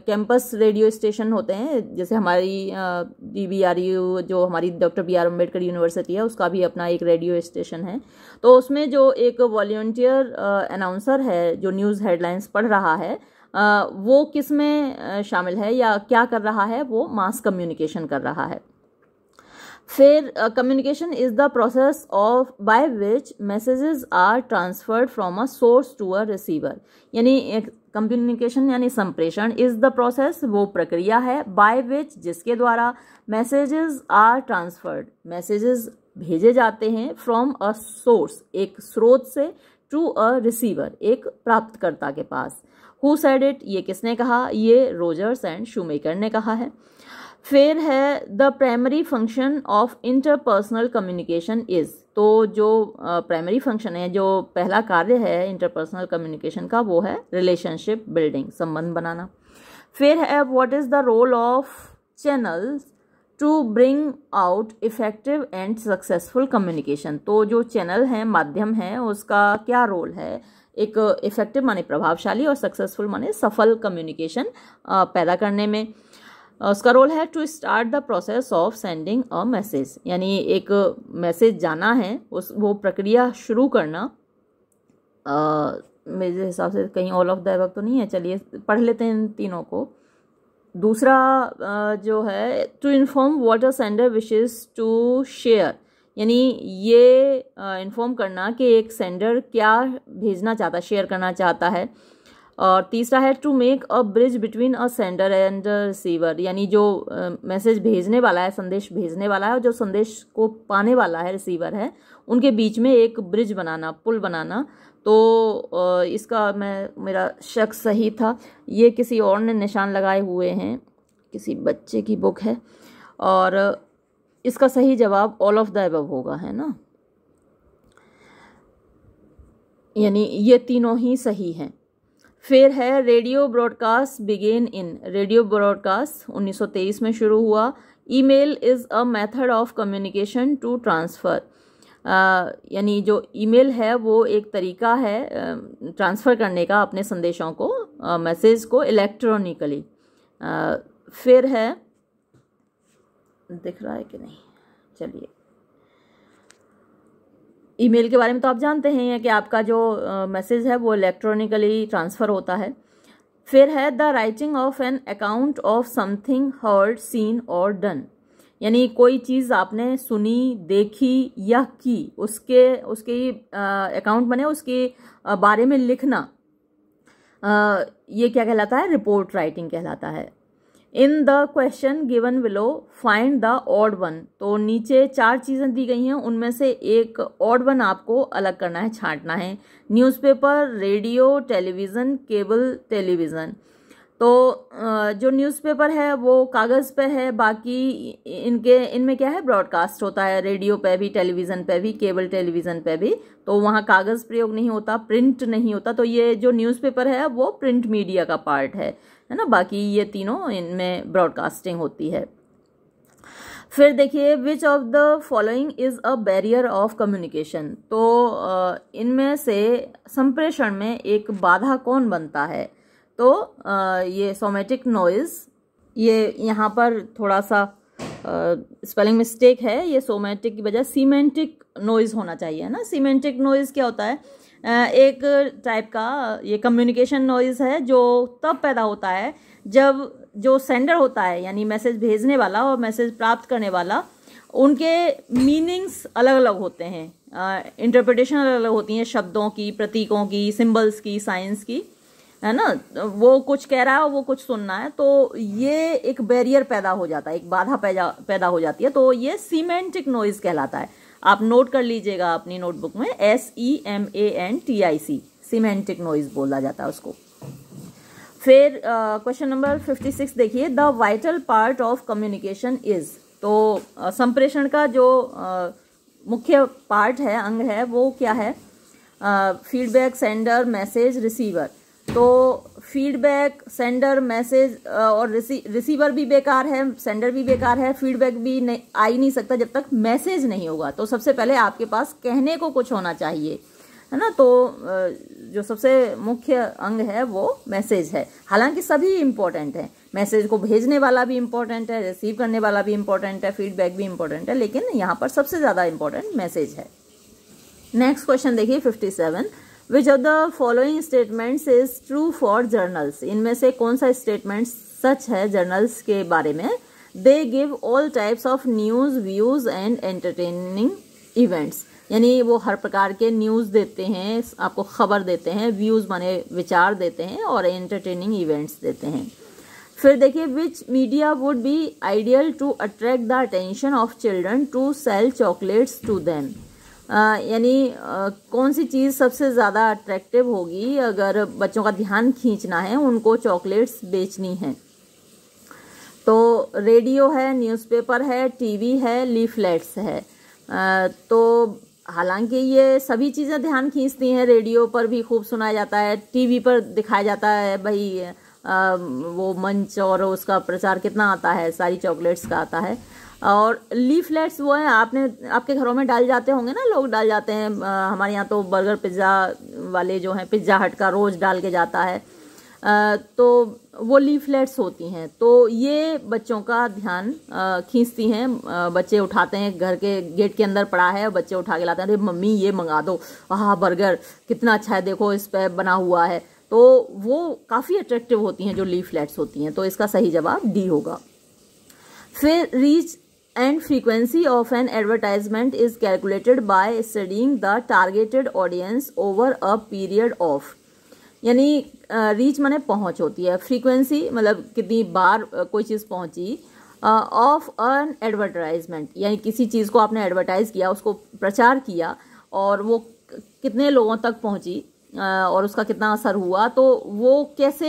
कैंपस रेडियो स्टेशन होते हैं जैसे हमारी डी बी आर यू जो हमारी doctor B R Ambedkar University है उसका भी अपना एक रेडियो स्टेशन है तो उसमें जो एक वॉल्टियर अनाउंसर है जो न्यूज़ हेडलाइंस पढ़ रहा है वो किस में शामिल है या क्या कर रहा है वो मास कम्युनिकेशन कर रहा है फिर communication is the process of by which messages are transferred from a source to a receiver यानी कम्युनिकेशन यानी संप्रेषण इज द प्रोसेस वो प्रक्रिया है बाय विच जिसके द्वारा मैसेजेस आर ट्रांसफर्ड मैसेजेस भेजे जाते हैं फ्रॉम अ सोर्स एक स्रोत से टू अ रिसीवर एक प्राप्तकर्ता के पास हु सेड इट ये किसने कहा ये रोजर्स एंड शूमेकर ने कहा है फिर है the primary function of interpersonal communication is तो जो प्राइमरी फंक्शन है जो पहला कार्य है इंटरपर्सनल कम्युनिकेशन का वो है रिलेशनशिप बिल्डिंग संबंध बनाना फिर है what is the role of channels to bring out effective and successful communication तो जो चैनल हैं माध्यम हैं उसका क्या रोल है एक इफेक्टिव माने प्रभावशाली और सक्सेसफुल माने सफल कम्युनिकेशन पैदा करने में उसका रोल है to start the process of sending a message यानी एक मैसेज जाना है उस वो प्रक्रिया शुरू करना आ, मेरे हिसाब से कहीं ऑल ऑफ द एबव तो नहीं है चलिए पढ़ लेते हैं इन तीनों को दूसरा आ, जो है to inform what a sender wishes to share यानी ये इन्फॉर्म करना कि एक सेंडर क्या भेजना चाहता शेयर करना चाहता है और तीसरा है to make a bridge between a sender and receiver यानी जो मैसेज भेजने वाला है संदेश भेजने वाला है और जो संदेश को पाने वाला है रिसीवर है उनके बीच में एक ब्रिज बनाना पुल बनाना तो इसका मैं मेरा शक सही था ये किसी और ने निशान लगाए हुए हैं किसी बच्चे की बुक है और इसका सही जवाब ऑल ऑफ द एबव होगा है ना यानी ये तीनों ही सही हैं फिर है radio broadcast began in radio broadcast 1923 में शुरू हुआ email is a method of communication to transfer यानी जो ईमेल है वो एक तरीका है ट्रांसफ़र करने का अपने संदेशों को मैसेज को इलेक्ट्रॉनिकली फिर है दिख रहा है कि नहीं चलिए ईमेल के बारे में तो आप जानते हैं कि आपका जो मैसेज है वो इलेक्ट्रॉनिकली ट्रांसफ़र होता है फिर है the writing of an account of something heard seen और डन यानी कोई चीज़ आपने सुनी देखी या की उसके उसके अकाउंट बने उसके बारे में लिखना आ, ये क्या कहलाता है रिपोर्ट राइटिंग कहलाता है in the question given below find the odd one तो नीचे चार चीज़ें दी गई हैं उनमें से एक ऑड वन आपको अलग करना है छांटना है newspaper radio television cable television तो जो न्यूज़पेपर है वो कागज़ पे है बाकी इनके इनमें क्या है ब्रॉडकास्ट होता है रेडियो पे भी टेलीविज़न पे भी केबल टेलीविज़न पे भी तो वहाँ कागज़ प्रयोग नहीं होता प्रिंट नहीं होता तो ये जो न्यूज़पेपर है वो प्रिंट मीडिया का पार्ट है है ना बाकी ये तीनों इनमें ब्रॉडकास्टिंग होती है फिर देखिए which of the following is a barrier of communication तो इनमें से संप्रेषण में एक बाधा कौन बनता है तो ये सोमेटिक नॉइज़ ये यहाँ पर थोड़ा सा स्पेलिंग मिस्टेक है ये सोमेटिक की बजाय सीमेंटिक नॉइज़ होना चाहिए ना सीमेंटिक नॉइज़ क्या होता है एक टाइप का ये कम्युनिकेशन नॉइज़ है जो तब पैदा होता है जब जो सेंडर होता है यानी मैसेज भेजने वाला और मैसेज प्राप्त करने वाला उनके मीनिंग्स अलग अलग होते हैं इंटरप्रिटेशन अलग अलग होती हैं शब्दों की प्रतीकों की सिंबल्स की साइंस की है ना वो कुछ कह रहा है वो कुछ सुनना है तो ये एक बैरियर पैदा हो जाता है एक बाधा पैदा पैदा हो जाती है तो ये सीमेंटिक नॉइज कहलाता है आप नोट कर लीजिएगा अपनी नोटबुक में S E M A N T I C semantic noise बोला जाता है उसको फिर क्वेश्चन नंबर फिफ्टी सिक्स देखिए the vital part of communication is तो uh, संप्रेषण का जो uh, मुख्य पार्ट है अंग है वो क्या है फीडबैक सेंडर मैसेज रिसीवर तो फीडबैक सेंडर मैसेज और रिसी, रिसीवर भी बेकार है सेंडर भी बेकार है फीडबैक भी नहीं आ ही नहीं सकता जब तक मैसेज नहीं होगा तो सबसे पहले आपके पास कहने को कुछ होना चाहिए है ना तो जो सबसे मुख्य अंग है वो मैसेज है हालांकि सभी इम्पोर्टेंट है मैसेज को भेजने वाला भी इम्पोर्टेंट है रिसीव करने वाला भी इम्पोर्टेंट है फीडबैक भी इम्पोर्टेंट है लेकिन यहाँ पर सबसे ज़्यादा इम्पोर्टेंट मैसेज है नेक्स्ट क्वेश्चन देखिए fifty seven which of the following statements is true for journals इनमें से कौन सा स्टेटमेंट सच है जर्नल्स के बारे में they give all types of news views and entertaining events यानी वो हर प्रकार के न्यूज़ देते हैं आपको खबर देते हैं व्यूज़ माने विचार देते हैं और एंटरटेनिंग इवेंट्स देते हैं फिर देखिए which media would be ideal to attract the attention of children to sell chocolates to them यानी कौन सी चीज़ सबसे ज़्यादा अट्रैक्टिव होगी अगर बच्चों का ध्यान खींचना है उनको चॉकलेट्स बेचनी है तो रेडियो है न्यूज़पेपर है टीवी है लीफलेट्स है आ, तो हालांकि ये सभी चीज़ें ध्यान खींचती हैं रेडियो पर भी खूब सुनाया जाता है टीवी पर दिखाया जाता है भाई आ, वो मंच और उसका प्रचार कितना आता है सारी चॉकलेट्स का आता है और लीफलेट्स वो हैं आपने आपके घरों में डाल जाते होंगे ना लोग डाल जाते हैं हमारे यहाँ तो बर्गर पिज़्ज़ा वाले जो हैं पिज़्ज़ा हट का रोज़ डाल के जाता है तो वो लीफलेट्स होती हैं तो ये बच्चों का ध्यान खींचती हैं बच्चे उठाते हैं घर के गेट के अंदर पड़ा है बच्चे उठा के लाते हैं अरे मम्मी ये मंगा दो हाँ बर्गर कितना अच्छा है देखो इस पर बना हुआ है तो वो काफ़ी अट्रैक्टिव होती हैं जो लीफलेट्स होती हैं तो इसका सही जवाब डी होगा फिर reach and frequency of an advertisement is calculated by studying the targeted audience over a period of यानी रीच माने पहुंच होती है फ्रीक्वेंसी मतलब कितनी बार कोई चीज़ पहुंची ऑफ अन एडवर्टाइजमेंट यानी किसी चीज़ को आपने एडवर्टाइज़ किया उसको प्रचार किया और वो कितने लोगों तक पहुंची और उसका कितना असर हुआ तो वो कैसे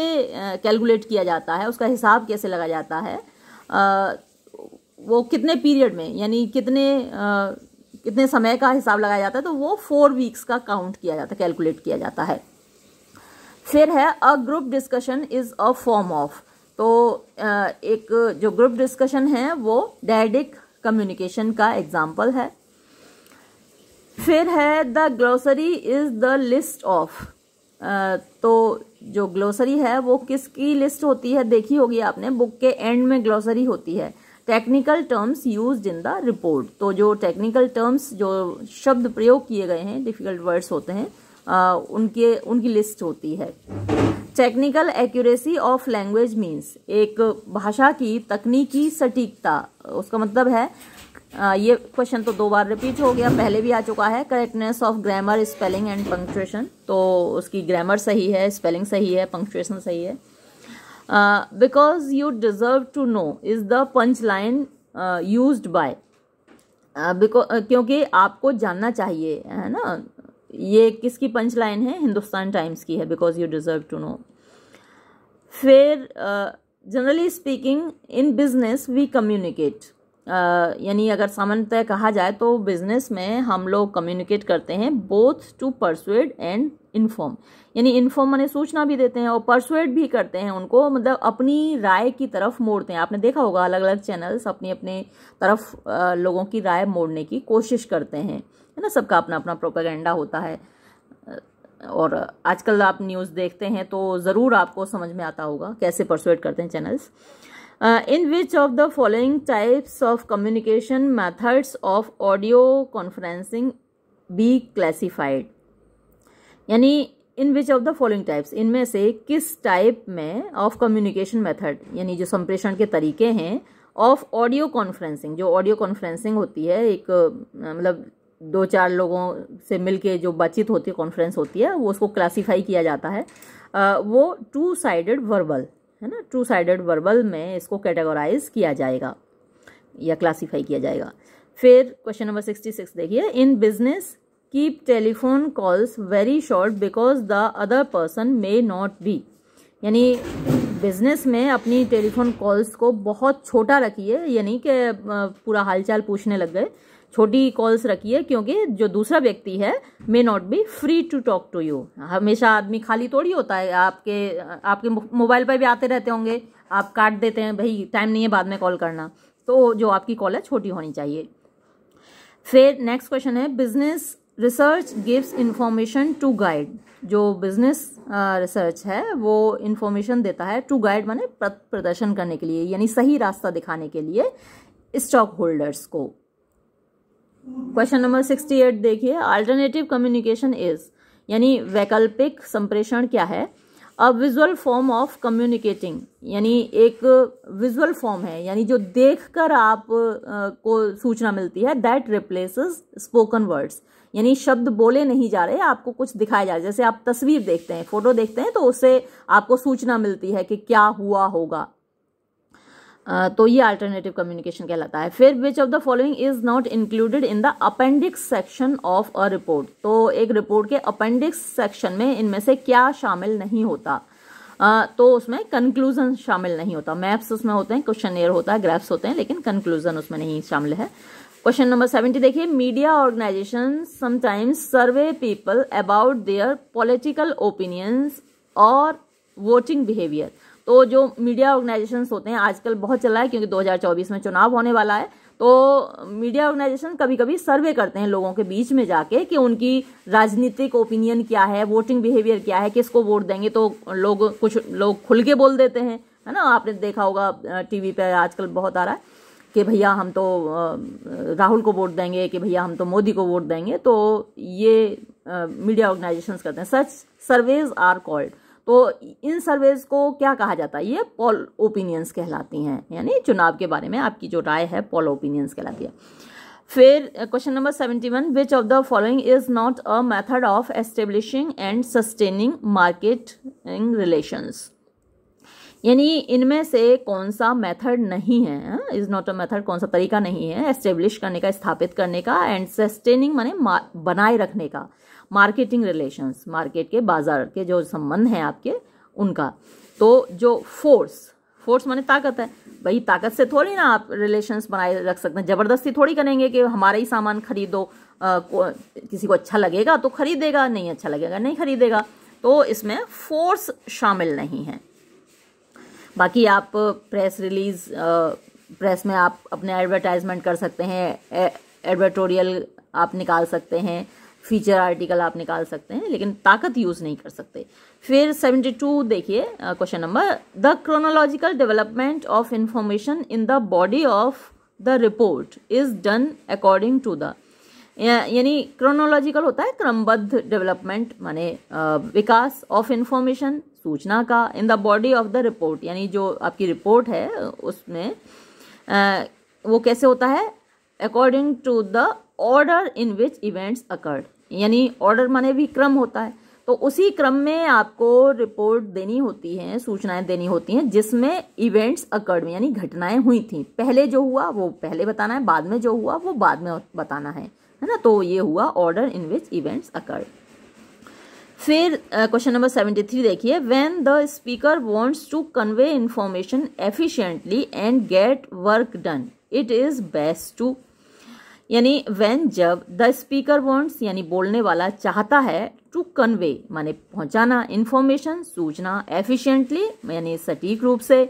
कैलकुलेट किया जाता है उसका हिसाब कैसे लगा जाता है वो कितने पीरियड में यानी कितने आ, कितने समय का हिसाब लगाया जाता है तो वो फोर वीक्स का काउंट किया जाता है कैलकुलेट किया जाता है फिर है तो, a group discussion is a form of तो एक जो ग्रुप डिस्कशन है वो डायडिक कम्युनिकेशन का एग्जाम्पल है फिर है the glossary is the list of तो जो ग्लोसरी है वो किसकी लिस्ट होती है देखी होगी आपने बुक के एंड में ग्लोसरी होती है technical terms use in the report तो जो टेक्निकल टर्म्स जो शब्द प्रयोग किए गए हैं डिफिकल्ट वर्ड्स होते हैं आ, उनके उनकी लिस्ट होती है technical accuracy of language means एक भाषा की तकनीकी सटीकता उसका मतलब है आ, ये क्वेश्चन तो दो बार रिपीट हो गया पहले भी आ चुका है correctness of grammar spelling and punctuation तो उसकी ग्रामर सही है स्पेलिंग सही है पंक्चुएशन सही है Uh, because you deserve to know is the punch line uh, used by uh, क्योंकि आपको जानना चाहिए है ना ये किसकी पंच लाइन है हिंदुस्तान टाइम्स की है because you deserve to know फिर generally speaking in business we communicate यानी अगर सामान्यतः कहा जाए तो बिजनेस में हम लोग कम्युनिकेट करते हैं both to persuade and inform यानी इन्फॉर्म मैंने सूचना भी देते हैं और परसुएट भी करते हैं उनको मतलब अपनी राय की तरफ मोड़ते हैं आपने देखा होगा अलग अलग चैनल्स अपनी अपने तरफ लोगों की राय मोड़ने की कोशिश करते हैं है ना सबका अपना अपना प्रोपागेंडा होता है और आजकल आप न्यूज़ देखते हैं तो ज़रूर आपको समझ में आता होगा कैसे परसुएट करते हैं channels in which of the following types of communication methods of audio conferencing be classified यानी in which of the following types इनमें से किस टाइप में ऑफ कम्युनिकेशन मेथड यानी जो संप्रेषण के तरीके हैं ऑफ ऑडियो कॉन्फ्रेंसिंग जो ऑडियो कॉन्फ्रेंसिंग होती है एक मतलब दो चार लोगों से मिलके जो बातचीत होती है कॉन्फ्रेंस होती है वो उसको क्लासीफाई किया जाता है आ, वो टू साइडेड वर्बल है ना टू साइडेड वर्बल में इसको कैटेगोराइज किया जाएगा या क्लासीफाई किया जाएगा फिर क्वेश्चन नंबर सिक्सटी सिक्स देखिए in business keep telephone calls very short because the other person may not be यानी बिजनेस में अपनी टेलीफोन कॉल्स को बहुत छोटा रखिए यानी कि पूरा हालचाल पूछने लग गए छोटी कॉल्स रखिए क्योंकि जो दूसरा व्यक्ति है may not be free to talk to you हमेशा आदमी खाली थोड़ी होता है आपके आपके मोबाइल पर भी आते रहते होंगे आप काट देते हैं भाई टाइम नहीं है बाद में कॉल करना तो जो आपकी कॉल है छोटी होनी चाहिए फिर नेक्स्ट क्वेश्चन है business research gives information to guide जो बिजनेस रिसर्च uh, है वो इंफॉर्मेशन देता है टू गाइड माने प्रदर्शन करने के लिए यानी सही रास्ता दिखाने के लिए स्टॉक होल्डर्स को क्वेश्चन नंबर सिक्सटी एट देखिए अल्टरनेटिव कम्युनिकेशन इज यानी वैकल्पिक संप्रेषण क्या है a visual form of communicating यानी एक विजुअल फॉर्म है यानी जो देखकर आप uh, को सूचना मिलती है दैट रिप्लेसेस स्पोकन वर्ड्स यानी शब्द बोले नहीं जा रहे आपको कुछ दिखाया जा रहा है जैसे आप तस्वीर देखते हैं फोटो देखते हैं तो उससे आपको सूचना मिलती है कि क्या हुआ होगा तो ये अल्टरनेटिव कम्युनिकेशन कहलाता है फिर which of the following is not included in the appendix section of a report तो एक रिपोर्ट के अपेंडिक्स सेक्शन में इनमें से क्या शामिल नहीं होता uh, तो उसमें कंक्लूजन शामिल नहीं होता मैप्स उसमें होते हैं क्वेश्चन होता है ग्राफ्स होते हैं लेकिन कंक्लूजन उसमें नहीं शामिल है क्वेश्चन नंबर सेवेंटी देखिए media organisation sometimes survey people about their political opinions और वोटिंग बिहेवियर तो जो मीडिया ऑर्गेनाइजेशन होते हैं आजकल बहुत चला है क्योंकि 2024 में चुनाव होने वाला है तो मीडिया ऑर्गेनाइजेशन कभी कभी सर्वे करते हैं लोगों के बीच में जाके कि उनकी राजनीतिक ओपिनियन क्या है वोटिंग बिहेवियर क्या है किसको वोट देंगे तो लोग कुछ लोग खुल के बोल देते हैं है ना आपने देखा होगा टीवी पर आजकल बहुत आ रहा है कि भैया हम तो राहुल को वोट देंगे कि भैया हम तो मोदी को वोट देंगे तो ये मीडिया ऑर्गेनाइजेशंस करते हैं सच सर्वेज आर कॉल्ड तो इन सर्वेज को क्या कहा जाता है ये पॉल ओपिनियंस कहलाती हैं यानी चुनाव के बारे में आपकी जो राय है पॉल ओपिनियंस कहलाती है फिर question number seventy one which of the following is not a method of establishing and sustaining market relations यानी इनमें से कौन सा मेथड नहीं है इज नॉट अ मेथड कौन सा तरीका नहीं है एस्टेब्लिश करने का स्थापित करने का एंड सस्टेनिंग माने बनाए रखने का मार्केटिंग रिलेशंस मार्केट के बाजार के जो संबंध हैं आपके उनका तो जो फोर्स फोर्स माने ताकत है भाई ताकत से थोड़ी ना आप रिलेशंस बनाए रख सकते हैं ज़बरदस्ती थोड़ी करेंगे कि हमारा ही सामान खरीदो आ, किसी को अच्छा लगेगा तो खरीदेगा नहीं अच्छा लगेगा नहीं खरीदेगा तो इसमें फोर्स शामिल नहीं है बाकी आप प्रेस रिलीज प्रेस में आप अपने एडवर्टाइजमेंट कर सकते हैं एडवर्टोरियल आप निकाल सकते हैं फीचर आर्टिकल आप निकाल सकते हैं लेकिन ताकत यूज़ नहीं कर सकते फिर 72 देखिए question number the chronological development of information in the body of the report is done according to the यानी क्रोनोलॉजिकल होता है क्रमबद्ध डेवलपमेंट माने विकास ऑफ इन्फॉर्मेशन सूचना का in the body of the report यानी जो आपकी रिपोर्ट है उसमें आ, वो कैसे होता है according to the order in which events occurred यानी ऑर्डर माने भी क्रम होता है तो उसी क्रम में आपको रिपोर्ट देनी होती है सूचनाएं देनी होती हैं जिसमें इवेंट्स अकर्ड में यानी घटनाएं हुई थी पहले जो हुआ वो पहले बताना है बाद में जो हुआ वो बाद में बताना है है ना तो ये हुआ order in which events occurred फिर क्वेश्चन नंबर सेवेंटी थ्री देखिए when the speaker wants to convey information efficiently and get work done it is best to यानी व्हेन जब द स्पीकर वांट्स यानी बोलने वाला चाहता है टू कन्वे माने पहुंचाना इन्फॉर्मेशन सूचना एफिशिएंटली यानी सटीक रूप से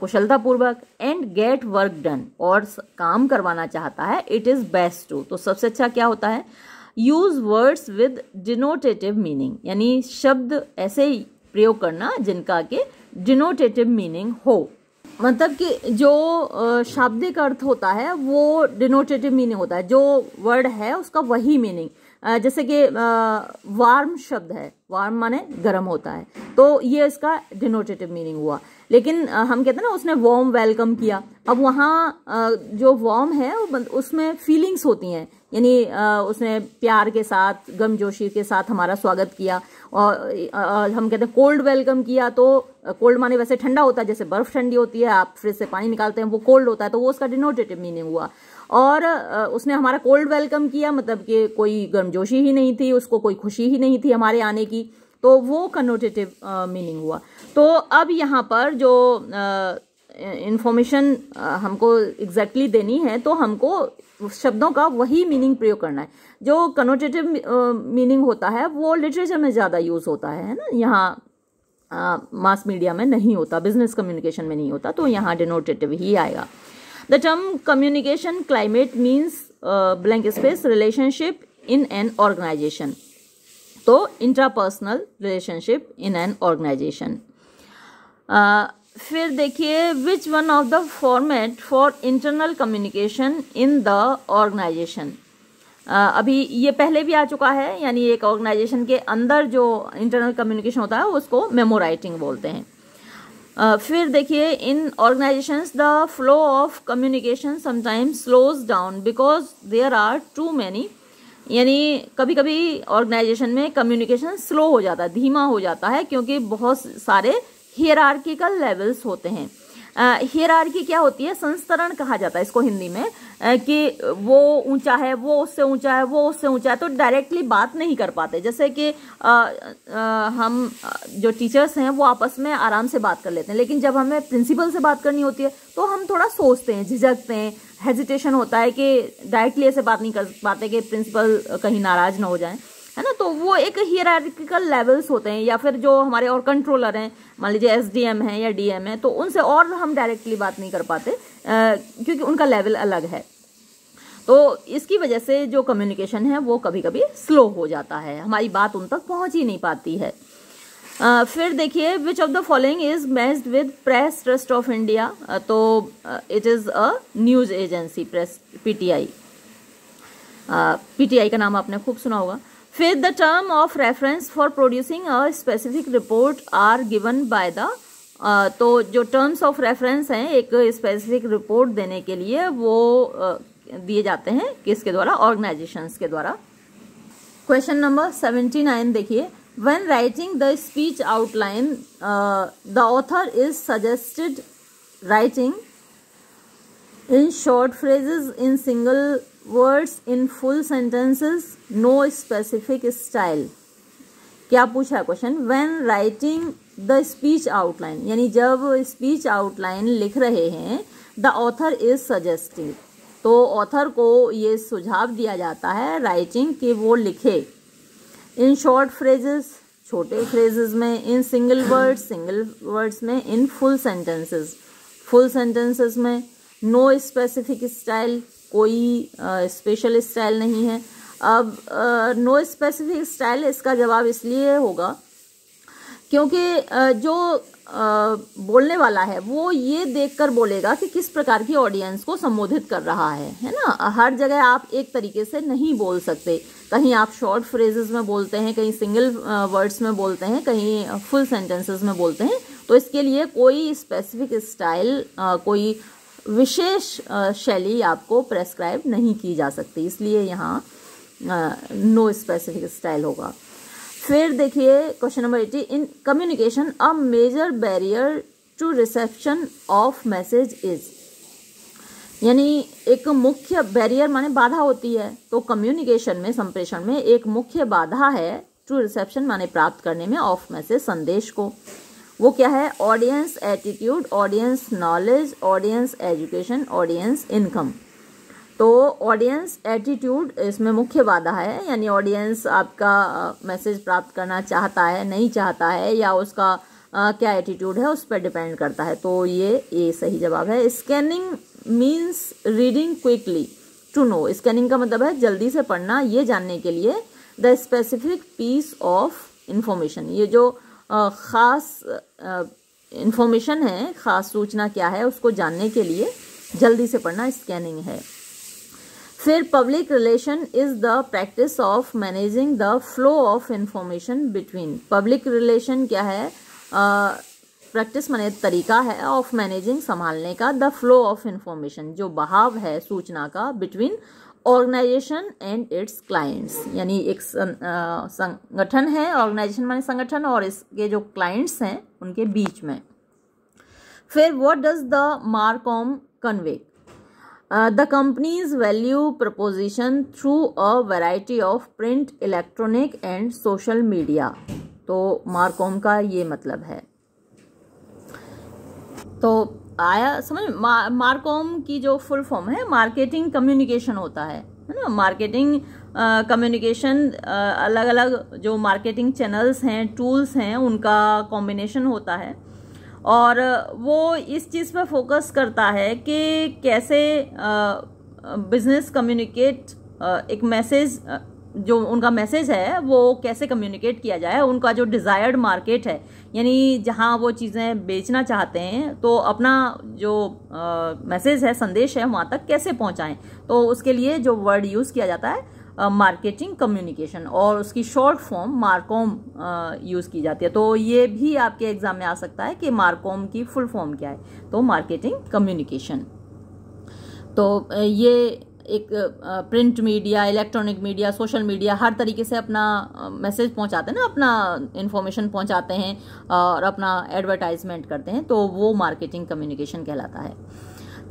कुशलतापूर्वक एंड गेट वर्क डन और काम करवाना चाहता है इट इज़ बेस्ट टू तो सबसे अच्छा क्या होता है use words with denotative meaning यानी शब्द ऐसे प्रयोग करना जिनका के डिनोटेटिव मीनिंग हो मतलब कि जो शाब्दिक अर्थ होता है वो डिनोटेटिव मीनिंग होता है जो वर्ड है उसका वही मीनिंग जैसे कि वार्म शब्द है वार्म माने गर्म होता है तो ये इसका डिनोटेटिव मीनिंग हुआ लेकिन हम कहते हैं ना उसने वार्म वेलकम किया अब वहाँ जो वार्म है उसमें फीलिंग्स होती हैं यानी उसने प्यार के साथ गमजोशी के साथ हमारा स्वागत किया और हम कहते हैं कोल्ड वेलकम किया तो कोल्ड माने वैसे ठंडा होता है जैसे बर्फ़ ठंडी होती है आप फ्रिज से पानी निकालते हैं वो कोल्ड होता है तो वो उसका डिनोटेटिव मीनिंग हुआ और उसने हमारा कोल्ड वेलकम किया मतलब कि कोई गर्मजोशी ही नहीं थी उसको कोई खुशी ही नहीं थी हमारे आने की तो वो कनोटेटिव मीनिंग हुआ तो अब यहाँ पर जो इन्फॉर्मेशन uh, हमको एग्जैक्टली exactly देनी है तो हमको शब्दों का वही मीनिंग प्रयोग करना है जो कनोटेटिव मीनिंग uh, होता है वो लिटरेचर में ज़्यादा यूज़ होता है ना यहाँ मास uh, मीडिया में नहीं होता बिजनेस कम्युनिकेशन में नहीं होता तो यहाँ डिनोटेटिव ही आएगा the term communication climate means blank space relationship in an organisation तो intrapersonal relationship in an organisation फिर देखिए which one of the format for internal communication in the organisation अभी ये पहले भी आ चुका है यानी एक ऑर्गेनाइजेशन के अंदर जो इंटरनल कम्युनिकेशन होता है उसको मेमो राइटिंग बोलते हैं uh, फिर देखिए in organisation the flow of communication sometimes slows down because there are too many यानी कभी कभी ऑर्गेनाइजेशन में कम्युनिकेशन स्लो हो जाता है धीमा हो जाता है क्योंकि बहुत सारे हियरार्किकल लेवल्स होते हैं हियरार्की क्या होती है संस्तरण कहा जाता है इसको हिंदी में कि वो ऊंचा है वो उससे ऊंचा है वो उससे ऊंचा है तो डायरेक्टली बात नहीं कर पाते जैसे कि आ, आ, हम जो टीचर्स हैं वो आपस में आराम से बात कर लेते हैं लेकिन जब हमें प्रिंसिपल से बात करनी होती है तो हम थोड़ा सोचते हैं झिझकते हैं हेजिटेशन होता है कि डायरेक्टली ऐसे बात नहीं कर पाते कि प्रिंसिपल कहीं नाराज ना हो जाए है ना तो वो एक हियरिकल लेवल्स होते हैं या फिर जो हमारे और कंट्रोलर हैं मान लीजिए एस डी एम है या डी एम है तो उनसे और हम डायरेक्टली बात नहीं कर पाते क्योंकि उनका लेवल अलग है तो इसकी वजह से जो कम्युनिकेशन है वो कभी कभी स्लो हो जाता है हमारी बात उन तक पहुंच ही नहीं पाती है आ, फिर देखिए which of the following is messed with Press Trust of India तो it is a news agency press PTI PTI का नाम आपने खूब सुना होगा फिर the term of reference for producing a specific report are given by the तो जो टर्म्स ऑफ रेफरेंस हैं एक स्पेसिफिक रिपोर्ट देने के लिए वो uh, दिए जाते हैं किसके द्वारा ऑर्गेनाइजेशंस के द्वारा क्वेश्चन नंबर सेवेंटी नाइन देखिए when writing the speech outline the author is suggested writing in short phrases in single words in full sentences no specific style क्या पूछा question when writing the speech outline यानी जब स्पीच आउटलाइन लिख रहे हैं द ऑथर इज सजेस्टिंग तो ऑथर को ये सुझाव दिया जाता है राइटिंग कि वो लिखे इन शॉर्ट फ्रेजेस छोटे फ्रेजेस में in single words single words में in full sentences full sentences में नो स्पेसिफिक स्टाइल कोई स्पेशल स्टाइल नहीं है अब नो स्पेसिफिक स्टाइल इसका जवाब इसलिए होगा क्योंकि uh, जो uh, बोलने वाला है वो ये देखकर बोलेगा कि किस प्रकार की ऑडियंस को संबोधित कर रहा है है ना हर जगह आप एक तरीके से नहीं बोल सकते कहीं आप शॉर्ट फ्रेजेस में बोलते हैं कहीं सिंगल वर्ड्स में बोलते हैं कहीं फुल सेंटेंसेस में बोलते हैं तो इसके लिए कोई स्पेसिफिक स्टाइल कोई विशेष शैली आपको प्रेस्क्राइब नहीं की जा सकती इसलिए यहाँ नो स्पेसिफिक स्टाइल होगा फिर देखिए question number eighty in communication a major barrier to reception of message is यानी एक मुख्य बैरियर माने बाधा होती है तो कम्युनिकेशन में संप्रेषण में एक मुख्य बाधा है टू रिसेप्शन माने प्राप्त करने में ऑफ मैसेज संदेश को वो क्या है audience attitude audience knowledge audience education audience income तो ऑडियंस एटीट्यूड इसमें मुख्य वादा है यानी ऑडियंस आपका मैसेज प्राप्त करना चाहता है नहीं चाहता है या उसका आ, क्या एटीट्यूड है उस पर डिपेंड करता है तो ये ये सही जवाब है scanning means reading quickly to know scanning का मतलब है जल्दी से पढ़ना ये जानने के लिए the specific piece of information ये जो ख़ास इन्फॉर्मेशन है ख़ास सूचना क्या है उसको जानने के लिए जल्दी से पढ़ना स्कैनिंग है फिर public relation is the practice of managing the flow of information between public relation क्या है प्रैक्टिस मैंने तरीका है ऑफ मैनेजिंग संभालने का द फ्लो ऑफ इंफॉर्मेशन जो बहाव है सूचना का between organisation and its clients यानी एक संगठन है ऑर्गेनाइजेशन माने संगठन और इसके जो क्लाइंट्स हैं उनके बीच में फिर what does the marcom convey the company's value proposition through a variety of print electronic and social media तो मार्कॉम का ये मतलब है तो आया समझ मा, मार्कोम की जो फुल फॉर्म है मार्केटिंग कम्युनिकेशन होता है है ना मार्केटिंग कम्युनिकेशन अलग अलग जो मार्केटिंग चैनल्स हैं टूल्स हैं उनका कॉम्बिनेशन होता है और वो इस चीज़ पर फोकस करता है कि कैसे बिजनेस कम्युनिकेट एक मैसेज जो उनका मैसेज है वो कैसे कम्युनिकेट किया जाए उनका जो डिज़ायर्ड मार्केट है यानी जहाँ वो चीज़ें बेचना चाहते हैं तो अपना जो मैसेज है संदेश है वहाँ तक कैसे पहुँचाएँ तो उसके लिए जो वर्ड यूज़ किया जाता है मार्केटिंग कम्युनिकेशन और उसकी शॉर्ट फॉर्म मार्कोम यूज़ की जाती है तो ये भी आपके एग्ज़ाम में आ सकता है कि मार्कोम की फुल फॉर्म क्या है तो मार्केटिंग कम्युनिकेशन तो ये एक print media electronic media social media हर तरीके से अपना मैसेज पहुंचाते हैं ना अपना इन्फॉर्मेशन पहुंचाते हैं और अपना एडवर्टाइजमेंट करते हैं तो वो मार्केटिंग कम्युनिकेशन कहलाता है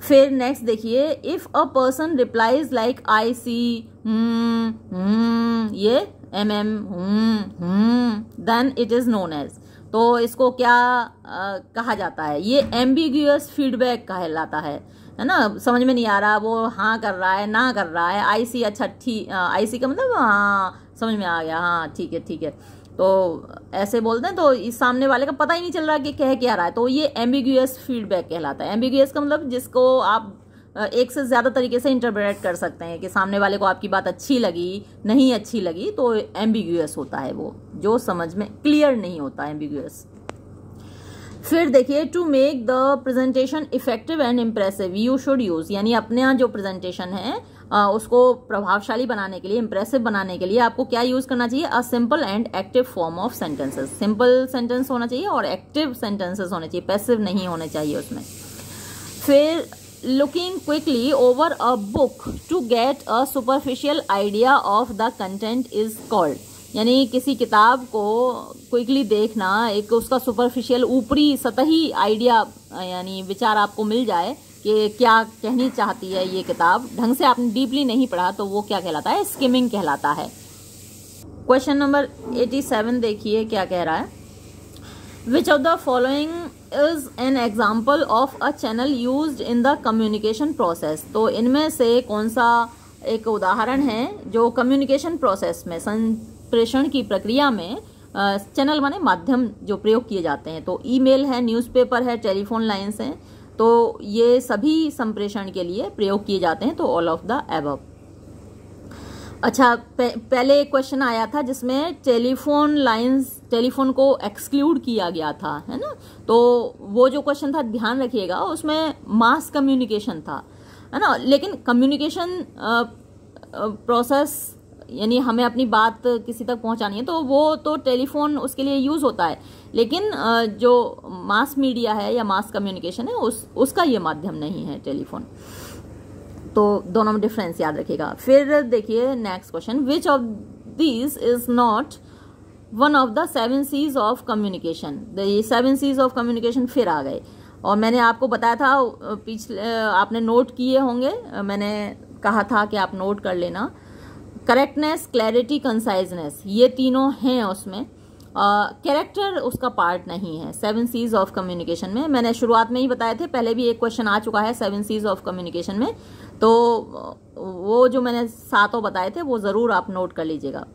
फिर नेक्स्ट देखिए if a person replies like I see yeah mm mm then it is known as तो इसको क्या आ, कहा जाता है ये एम्बिगुअस फीडबैक कहलाता है है ना समझ में नहीं आ रहा वो हाँ कर रहा है ना कर रहा है आई सी अच्छा ठीक आई सी का मतलब हाँ समझ में आ गया हाँ ठीक है ठीक है तो ऐसे बोलते हैं तो इस सामने वाले का पता ही नहीं चल रहा कि कह क्या रहा है तो ये एम्बिगुअस फीडबैक कहलाता है एम्बिगुअस का मतलब जिसको आप एक से ज़्यादा तरीके से इंटरप्रेट कर सकते हैं कि सामने वाले को आपकी बात अच्छी लगी नहीं अच्छी लगी तो एम्बिगुअस होता है वो जो समझ में क्लियर नहीं होता एम्बिगुअस फिर देखिए to make the presentation effective and impressive you should use यानी अपने यहाँ जो प्रेजेंटेशन है आ, उसको प्रभावशाली बनाने के लिए इम्प्रेसिव बनाने के लिए आपको क्या यूज़ करना चाहिए a simple and active form of sentences simple sentence होना चाहिए और एक्टिव सेंटेंसेस होने चाहिए पैसिव नहीं होने चाहिए उसमें फिर looking quickly over a book to get a superficial idea of the content is called यानी किसी किताब को क्विकली देखना एक उसका सुपरफिशियल ऊपरी सतही आइडिया यानी विचार आपको मिल जाए कि क्या कहनी चाहती है ये किताब ढंग से आपने डीपली नहीं पढ़ा तो वो क्या कहलाता है स्किमिंग कहलाता है क्वेश्चन नंबर 87 देखिए क्या कह रहा है which of the following is an example of a channel use in the communication process तो इनमें से कौन सा एक उदाहरण है जो कम्युनिकेशन प्रोसेस में प्रेषण की प्रक्रिया में चैनल माने माध्यम जो प्रयोग किए जाते हैं तो ईमेल है न्यूज़पेपर है टेलीफोन लाइन्स हैं तो ये सभी संप्रेषण के लिए प्रयोग किए जाते हैं तो ऑल ऑफ द एब अच्छा पहले एक क्वेश्चन आया था जिसमें टेलीफोन लाइंस टेलीफोन को एक्सक्लूड किया गया था है ना तो वो जो क्वेश्चन था ध्यान रखिएगा उसमें मास कम्युनिकेशन था है ना लेकिन कम्युनिकेशन प्रोसेस यानी हमें अपनी बात किसी तक पहुंचानी है तो वो तो टेलीफोन उसके लिए यूज़ होता है लेकिन जो मास मीडिया है या मास कम्युनिकेशन है उस उसका ये माध्यम नहीं है टेलीफोन तो दोनों में डिफरेंस याद रखिएगा फिर देखिए next question which of this is not one of the seven Cs of communication seven Cs of communication फिर आ गए और मैंने आपको बताया था पिछले आपने नोट किए होंगे मैंने कहा था कि आप नोट कर लेना करेक्टनेस क्लैरिटी कंसाइजनेस ये तीनों हैं उसमें कैरेक्टर uh, उसका पार्ट नहीं है सेवन सीज ऑफ कम्युनिकेशन में मैंने शुरुआत में ही बताए थे पहले भी एक क्वेश्चन आ चुका है सेवन सीज ऑफ कम्युनिकेशन में तो वो जो मैंने सातों बताए थे वो ज़रूर आप नोट कर लीजिएगा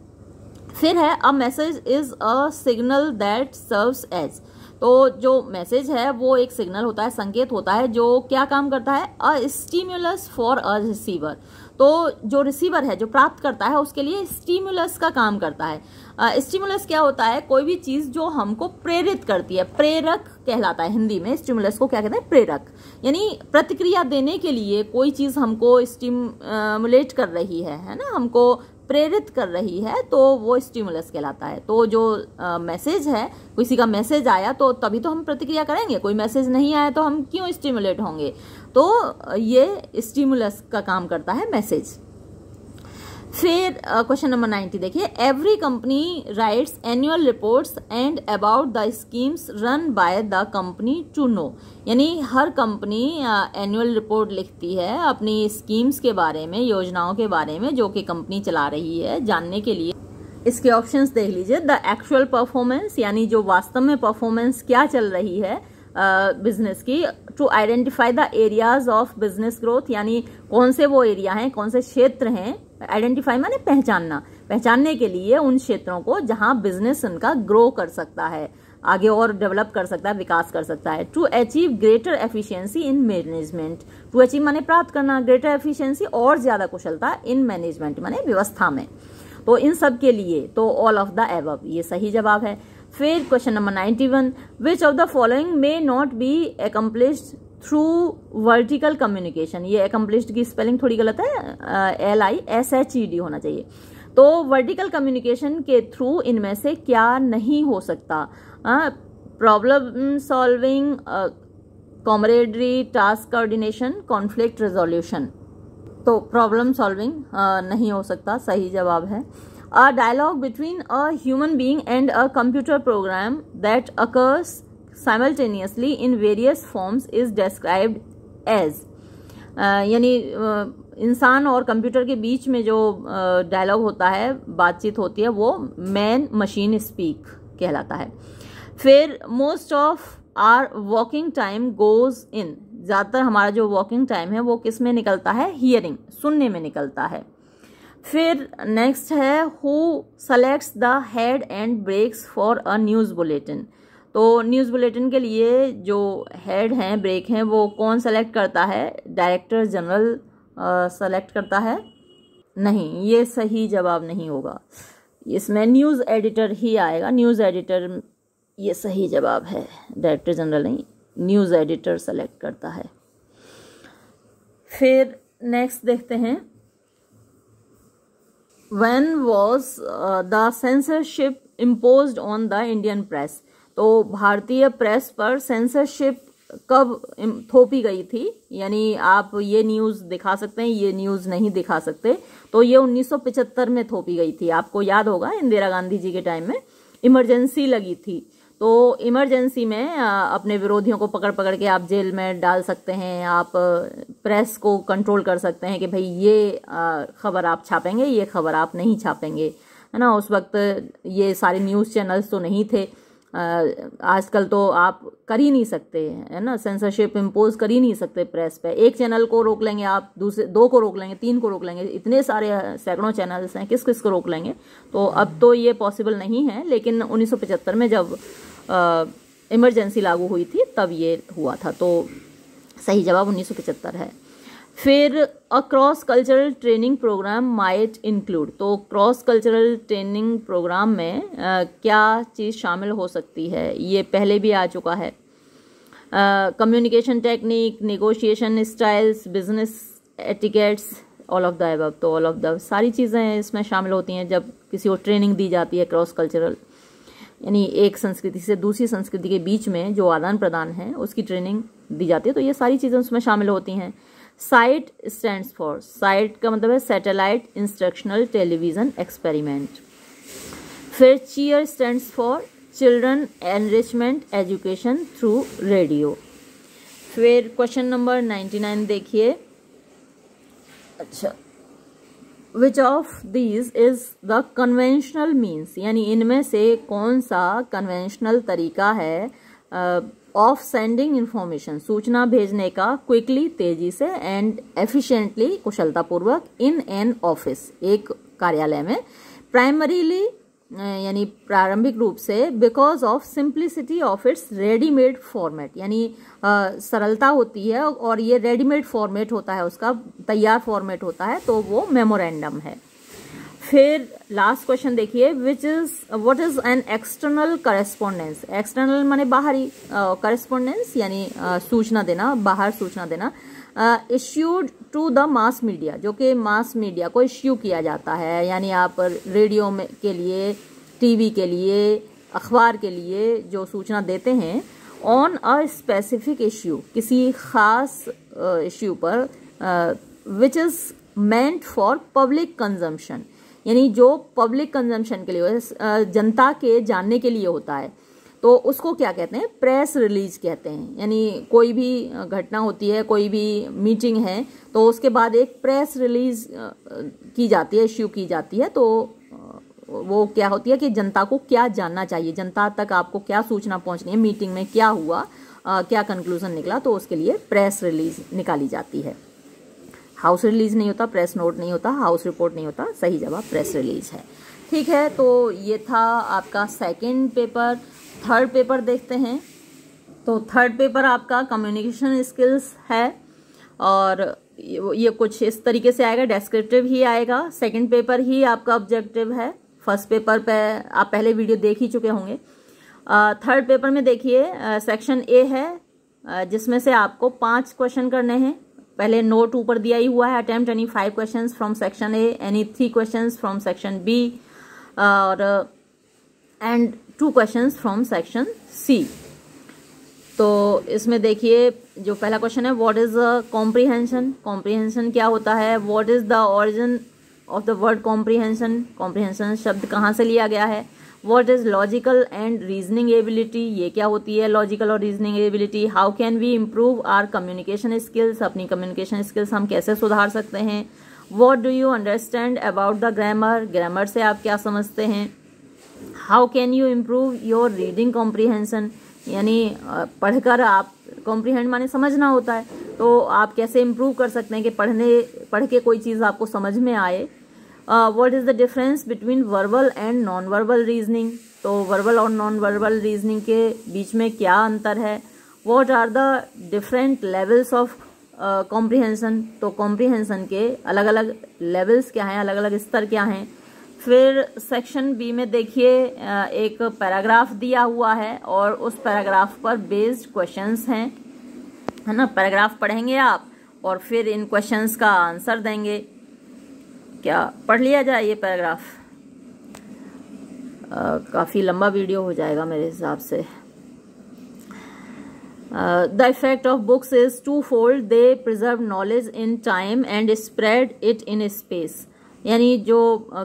फिर है a message is a signal that serves as तो जो मैसेज है वो एक सिग्नल होता है संकेत होता है जो क्या काम करता है अ स्टीम्यूलस फॉर अ रिसीवर तो जो रिसीवर है जो प्राप्त करता है उसके लिए स्टीमुलस का काम करता है स्टीमुलस क्या होता है कोई भी चीज़ जो हमको प्रेरित करती है प्रेरक कहलाता है हिंदी में स्टीमुलस को क्या कहते हैं प्रेरक यानी प्रतिक्रिया देने के लिए कोई चीज़ हमको स्टीमुलेट कर रही है है ना हमको प्रेरित कर रही है तो वो स्टीमुलस कहलाता है तो जो मैसेज है किसी का मैसेज आया तो तभी तो हम प्रतिक्रिया करेंगे कोई मैसेज नहीं आया तो हम क्यों स्टीमुलेट होंगे तो ये स्टीमुलस का काम करता है मैसेज फिर क्वेश्चन नंबर नाइन्टी देखिए every company writes annual reports and about the schemes run by the company to know यानी हर कंपनी एनुअल रिपोर्ट लिखती है अपनी स्कीम्स के बारे में योजनाओं के बारे में जो कि कंपनी चला रही है जानने के लिए इसके ऑप्शंस देख लीजिए द एक्चुअल परफॉर्मेंस यानी जो वास्तव में परफॉर्मेंस क्या चल रही है बिजनेस की to identify the areas of business growth यानी कौन से वो एरिया हैं कौन से क्षेत्र हैं आइडेंटिफाई माने पहचानना पहचानने के लिए उन क्षेत्रों को जहां बिजनेस उनका ग्रो कर सकता है आगे और डेवलप कर सकता है विकास कर सकता है to achieve greater efficiency in management to achieve माने प्राप्त करना ग्रेटर एफिशिएंसी और ज्यादा कुशलता इन मैनेजमेंट माने व्यवस्था में तो इन सब के लिए तो ऑल ऑफ द एव ये सही जवाब है फिर question number ninety one which of the following may not be accomplished through vertical communication ये एकम्प्लिश्ड की स्पेलिंग थोड़ी गलत है L I S H E D होना चाहिए तो वर्टिकल कम्युनिकेशन के थ्रू इनमें से क्या नहीं हो सकता problem solving camaraderie task coordination conflict resolution तो प्रॉब्लम सॉल्विंग नहीं हो सकता सही जवाब है a dialogue between a human being and a computer program that occurs simultaneously in various forms is described as yani इंसान और कंप्यूटर के बीच में जो डायलॉग uh, होता है बातचीत होती है वो मैन मशीन स्पीक कहलाता है फिर most of our walking time goes in ज़्यादातर हमारा जो वॉकिंग टाइम है वो किस में निकलता है हियरिंग सुनने में निकलता है फिर नेक्स्ट है who selects the head and breaks for a news bulletin तो न्यूज़ बुलेटिन के लिए जो हेड हैं ब्रेक हैं वो कौन सेलेक्ट करता है डायरेक्टर जनरल सेलेक्ट करता है नहीं ये सही जवाब नहीं होगा इसमें न्यूज़ एडिटर ही आएगा न्यूज़ एडिटर ये सही जवाब है डायरेक्टर जनरल नहीं न्यूज़ एडिटर सेलेक्ट करता है फिर नेक्स्ट देखते हैं when was uh, the censorship imposed on the Indian press तो भारतीय प्रेस पर सेंसरशिप कब थोपी गई थी यानी आप ये न्यूज़ दिखा सकते हैं ये न्यूज़ नहीं दिखा सकते तो ये 1975 में थोपी गई थी आपको याद होगा इंदिरा गांधी जी के टाइम में इमरजेंसी लगी थी तो इमरजेंसी में अपने विरोधियों को पकड़ पकड़ के आप जेल में डाल सकते हैं आप प्रेस को कंट्रोल कर सकते हैं कि भाई ये खबर आप छापेंगे ये खबर आप नहीं छापेंगे है ना उस वक्त ये सारे न्यूज़ चैनल्स तो नहीं थे आजकल तो आप कर ही नहीं सकते है ना सेंसरशिप इम्पोज कर ही नहीं सकते प्रेस पे एक चैनल को रोक लेंगे आप दूसरे दो को रोक लेंगे तीन को रोक लेंगे इतने सारे सैकड़ों चैनल्स हैं किस किस को रोक लेंगे तो अब तो ये पॉसिबल नहीं है लेकिन 1975 में जब इमरजेंसी लागू हुई थी तब ये हुआ था तो सही जवाब उन्नीस है फिर तो a cross cultural training program might include तो क्रॉस कल्चरल ट्रेनिंग प्रोग्राम में आ, क्या चीज़ शामिल हो सकती है ये पहले भी आ चुका है communication technique negotiation styles business etiquettes all of the above तो ऑल ऑफ द सारी चीज़ें इसमें शामिल होती हैं जब किसी को ट्रेनिंग दी जाती है क्रॉस कल्चरल यानी एक संस्कृति से दूसरी संस्कृति के बीच में जो आदान प्रदान है उसकी ट्रेनिंग दी जाती है तो ये सारी चीज़ें उसमें शामिल होती हैं साइट स्टैंड फॉर साइट का मतलब है सैटेलाइट इंस्ट्रक्शनल टेलीविज़न एक्सपेरिमेंट फिर cheer stand for children enrichment education through radio फिर क्वेश्चन नंबर नाइन्टी नाइन देखिए अच्छा which of these is the conventional means यानी इनमें से कौन सा कन्वेंशनल तरीका है ऑफ सेंडिंग इन्फॉर्मेशन सूचना भेजने का क्विकली तेजी से एंड एफिशिएंटली कुशलतापूर्वक इन एन ऑफिस एक कार्यालय में प्राइमरीली यानी प्रारंभिक रूप से because of simplicity of its readymade format यानी सरलता होती है और ये रेडीमेड फॉर्मेट होता है उसका तैयार फॉर्मेट होता है तो वो मेमोरेंडम है फिर लास्ट क्वेश्चन देखिए which is what is an external correspondence external माने बाहरी करस्पोंडेंस यानी सूचना देना बाहर सूचना देना issued to the mass media जो कि मास मीडिया को इश्यू किया जाता है यानी आप रेडियो में के लिए टीवी के लिए अखबार के लिए जो सूचना देते हैं ऑन अ स्पेसिफिक इश्यू किसी खास इश्यू पर which is meant for public consumption यानी जो पब्लिक कंजम्पशन के लिए जनता के जानने के लिए होता है तो उसको क्या कहते हैं प्रेस रिलीज कहते हैं यानी कोई भी घटना होती है कोई भी मीटिंग है तो उसके बाद एक प्रेस रिलीज की जाती है इश्यू की जाती है तो वो क्या होती है कि जनता को क्या जानना चाहिए जनता तक आपको क्या सूचना पहुंचनी है मीटिंग में क्या हुआ आ, क्या कंक्लूजन निकला तो उसके लिए प्रेस रिलीज निकाली जाती है हाउस रिलीज नहीं होता प्रेस नोट नहीं होता हाउस रिपोर्ट नहीं होता सही जवाब प्रेस रिलीज है ठीक है तो ये था आपका सेकेंड पेपर थर्ड पेपर देखते हैं तो थर्ड पेपर आपका कम्युनिकेशन स्किल्स है और ये कुछ इस तरीके से आएगा डेस्क्रिप्टिव ही आएगा सेकंड पेपर ही आपका ऑब्जेक्टिव है फर्स्ट पेपर पे आप पहले वीडियो देख ही चुके होंगे थर्ड पेपर में देखिए सेक्शन ए है जिसमें से आपको पांच क्वेश्चन करने हैं पहले नोट ऊपर दिया ही हुआ है attempt any five question from section A any three question from section B और and two question from section C तो इसमें देखिए जो पहला क्वेश्चन है what is a comprehension comprehension क्या होता है what is the origin of the word comprehension comprehension शब्द कहाँ से लिया गया है what is logical and reasoning ability ये क्या होती है लॉजिकल और reasoning ability how can we improve our communication skills अपनी कम्युनिकेशन स्किल्स हम कैसे सुधार सकते हैं what do you understand about the grammar grammar से आप क्या समझते हैं how can you improve your reading comprehension यानी पढ़कर आप कॉम्प्रीहेंड माने समझना होता है तो आप कैसे इम्प्रूव कर सकते हैं कि पढ़ने पढ़ के कोई चीज़ आपको समझ में आए what is the difference between verbal and non verbal reasoning तो वर्बल और नॉन वर्बल रीजनिंग के बीच में क्या अंतर है what are the different levels of comprehension तो कॉम्प्रीहेंसन के अलग अलग लेवल्स क्या हैं अलग अलग स्तर क्या हैं फिर सेक्शन बी में देखिए एक पैराग्राफ दिया हुआ है और उस पैराग्राफ पर बेस्ड क्वेश्चंस हैं है ना पैराग्राफ पढ़ेंगे आप और फिर इन क्वेश्चंस का आंसर देंगे क्या पढ़ लिया जाए ये पैराग्राफ काफ़ी लंबा वीडियो हो जाएगा मेरे हिसाब से the effect of books is twofold they preserve knowledge in time and spread it in space यानी जो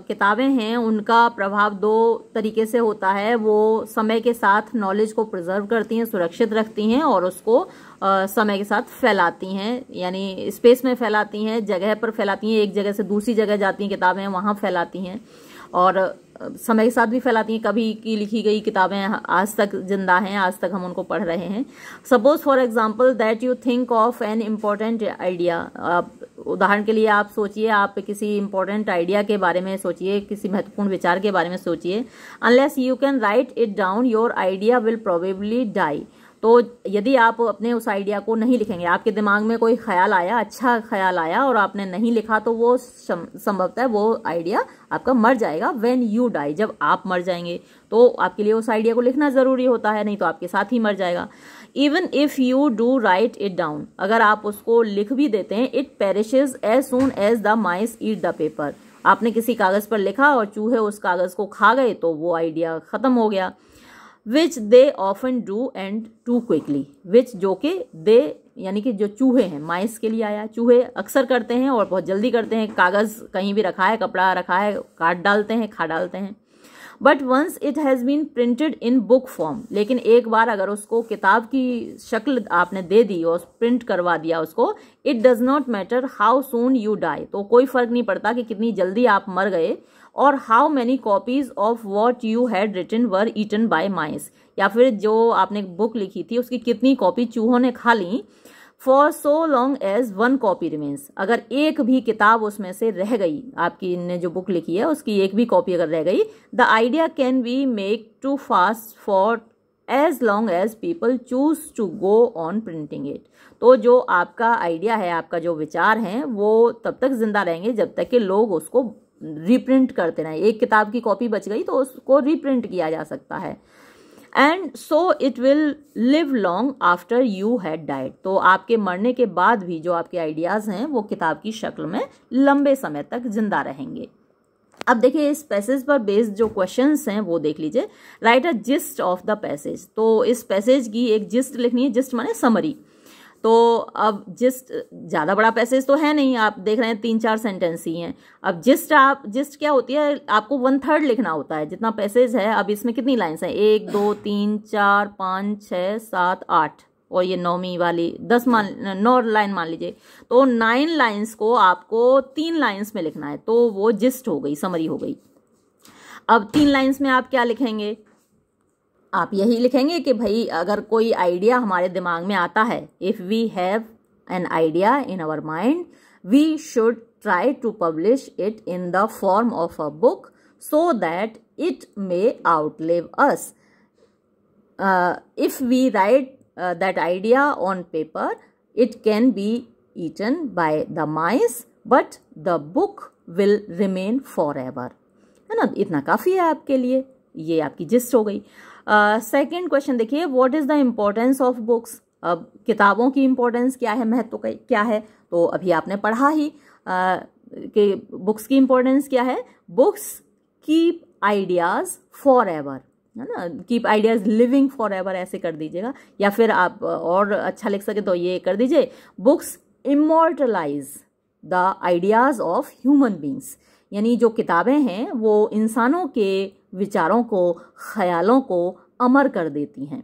किताबें हैं उनका प्रभाव दो तरीके से होता है वो समय के साथ नॉलेज को प्रिजर्व करती हैं सुरक्षित रखती हैं और उसको समय के साथ फैलाती हैं यानी स्पेस में फैलाती हैं जगह पर फैलाती हैं एक जगह से दूसरी जगह जाती हैं किताबें वहाँ फैलाती हैं और समय के साथ भी फैलाती हैं कभी की लिखी गई किताबें आज तक जिंदा हैं आज तक हम उनको पढ़ रहे हैं suppose for example that you think of an important idea आप उदाहरण के लिए आप सोचिए आप किसी इम्पॉर्टेंट आइडिया के बारे में सोचिए किसी महत्वपूर्ण विचार के बारे में सोचिए unless you can write it down your idea will probably die तो यदि आप अपने उस आइडिया को नहीं लिखेंगे आपके दिमाग में कोई ख्याल आया अच्छा ख्याल आया और आपने नहीं लिखा तो वो संभवतः वो आइडिया आपका मर जाएगा वेन यू डाई जब आप मर जाएंगे तो आपके लिए उस आइडिया को लिखना ज़रूरी होता है नहीं तो आपके साथ ही मर जाएगा even if you do write it down अगर आप उसको लिख भी देते हैं it perishes as soon as the mice eat the paper आपने किसी कागज़ पर लिखा और चूहे उस कागज़ को खा गए तो वो आइडिया ख़त्म हो गया which they often do and too quickly which जो कि दे यानी कि जो चूहे हैं माइस के लिए आया चूहे अक्सर करते हैं और बहुत जल्दी करते हैं कागज़ कहीं भी रखा है कपड़ा रखा है काट डालते हैं खा डालते हैं but once it has been printed in book form लेकिन एक बार अगर उसको किताब की शक्ल आपने दे दी और प्रिंट करवा दिया उसको it does not matter how soon you die तो कोई फ़र्क नहीं पड़ता कि कितनी जल्दी आप मर गए और how many copies of what you had written were eaten by mice या फिर जो आपने बुक लिखी थी उसकी कितनी कॉपी चूहों ने खा ली for so long as one copy remains अगर एक भी किताब उसमें से रह गई आपकी ने जो बुक लिखी है उसकी एक भी कॉपी अगर रह गई the idea can be make to fast for as long as people choose to go on printing it तो जो आपका आइडिया है आपका जो विचार है वो तब तक जिंदा रहेंगे जब तक कि लोग उसको रिप्रिंट करते रहें एक किताब की कॉपी बच गई तो उसको रिप्रिंट किया जा सकता है and so it will live long after you had died तो आपके मरने के बाद भी जो आपके आइडियाज़ हैं वो किताब की शक्ल में लंबे समय तक जिंदा रहेंगे अब देखिए इस पैसेज पर बेस्ड जो क्वेश्चंस हैं वो देख लीजिए write a gist of the passage तो इस पैसेज की एक जिस्ट लिखनी है जिस्ट माने समरी तो अब जिस्ट ज़्यादा बड़ा पैसेज तो है नहीं आप देख रहे हैं तीन चार सेंटेंस ही हैं अब जिस्ट आप जिस्ट क्या होती है आपको वन थर्ड लिखना होता है जितना पैसेज है अब इसमें कितनी लाइन्स हैं एक दो तीन चार पाँच छः सात आठ और ये नौमी वाली दस मान नौ लाइन मान लीजिए तो नाइन लाइन्स को आपको तीन लाइन्स में लिखना है तो वो जिस्ट हो गई समरी हो गई अब तीन लाइन्स में आप क्या लिखेंगे आप यही लिखेंगे कि भाई अगर कोई आइडिया हमारे दिमाग में आता है if we have an idea in our mind we should try to publish it in the form of a book so that it may outlive us if we write that idea on paper it can be eaten by the mice but the book will remain forever है ना इतना काफ़ी है आपके लिए ये आपकी जिस्ट हो गई सेकेंड क्वेश्चन देखिए what is the importance of books अब किताबों की इम्पोर्टेंस क्या है महत्व तो क्या है तो अभी आपने पढ़ा ही uh, कि बुक्स की इम्पोर्टेंस क्या है books keep ideas forever है ना keep ideas living forever ऐसे कर दीजिएगा या फिर आप और अच्छा लिख सके तो ये कर दीजिए books immortalize the ideas of human beings यानी जो किताबें हैं वो इंसानों के विचारों को ख्यालों को अमर कर देती हैं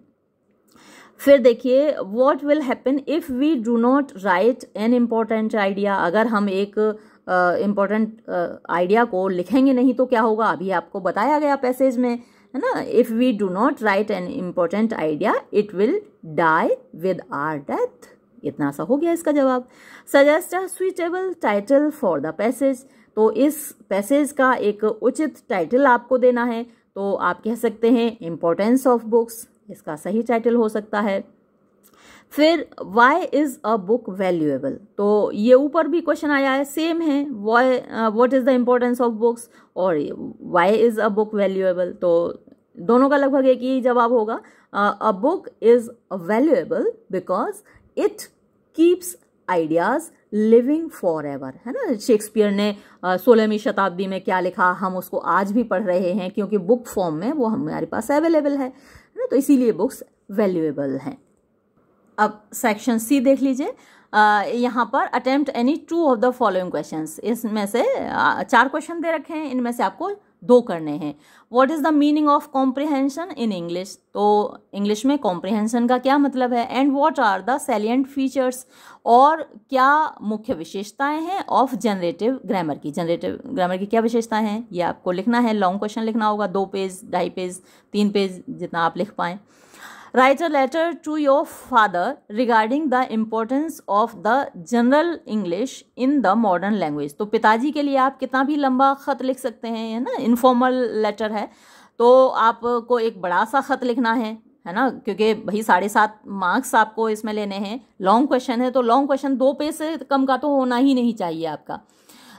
फिर देखिए what will happen if we do not write an important idea अगर हम एक इम्पॉर्टेंट uh, आइडिया uh, को लिखेंगे नहीं तो क्या होगा अभी आपको बताया गया पैसेज में है ना if we do not write an important idea it will die with our death इतना सा हो गया इसका जवाब suggest a suitable title for the passage तो इस पैसेज का एक उचित टाइटल आपको देना है तो आप कह सकते हैं इम्पोर्टेंस ऑफ बुक्स इसका सही टाइटल हो सकता है फिर why is a book valuable तो ये ऊपर भी क्वेश्चन आया है सेम है why what is the importance of books और why is a book valuable तो दोनों का लगभग एक ही जवाब होगा a book is valuable because it keeps ideas living forever है ना शेक्सपियर ने सोलहवीं शताब्दी में क्या लिखा हम उसको आज भी पढ़ रहे हैं क्योंकि बुक फॉर्म में वो हमारे पास अवेलेबल है ना तो इसीलिए बुक्स वैल्यूएबल हैं अब सेक्शन सी देख लीजिए यहाँ पर attempt any two of the following question इसमें से चार क्वेश्चन दे रखे हैं इनमें से आपको दो करने हैं what is the meaning of comprehension in English तो इंग्लिश में कॉम्प्रिहेंशन का क्या मतलब है and what are the salient features और क्या मुख्य विशेषताएं हैं ऑफ जनरेटिव ग्रामर की जनरेटिव ग्रामर की क्या विशेषताएं हैं ये आपको लिखना है लॉन्ग क्वेश्चन लिखना होगा दो पेज ढाई पेज तीन पेज जितना आप लिख पाएँ write a letter to your father regarding the importance of the general English in the modern language तो पिताजी के लिए आप कितना भी लंबा ख़त लिख सकते हैं है ना इनफॉर्मल लेटर है तो आपको एक बड़ा सा ख़त लिखना है है ना क्योंकि भाई साढ़े सात मार्क्स आपको इसमें लेने हैं लॉन्ग क्वेश्चन है तो लॉन्ग क्वेश्चन दो पेज से कम का तो होना ही नहीं चाहिए आपका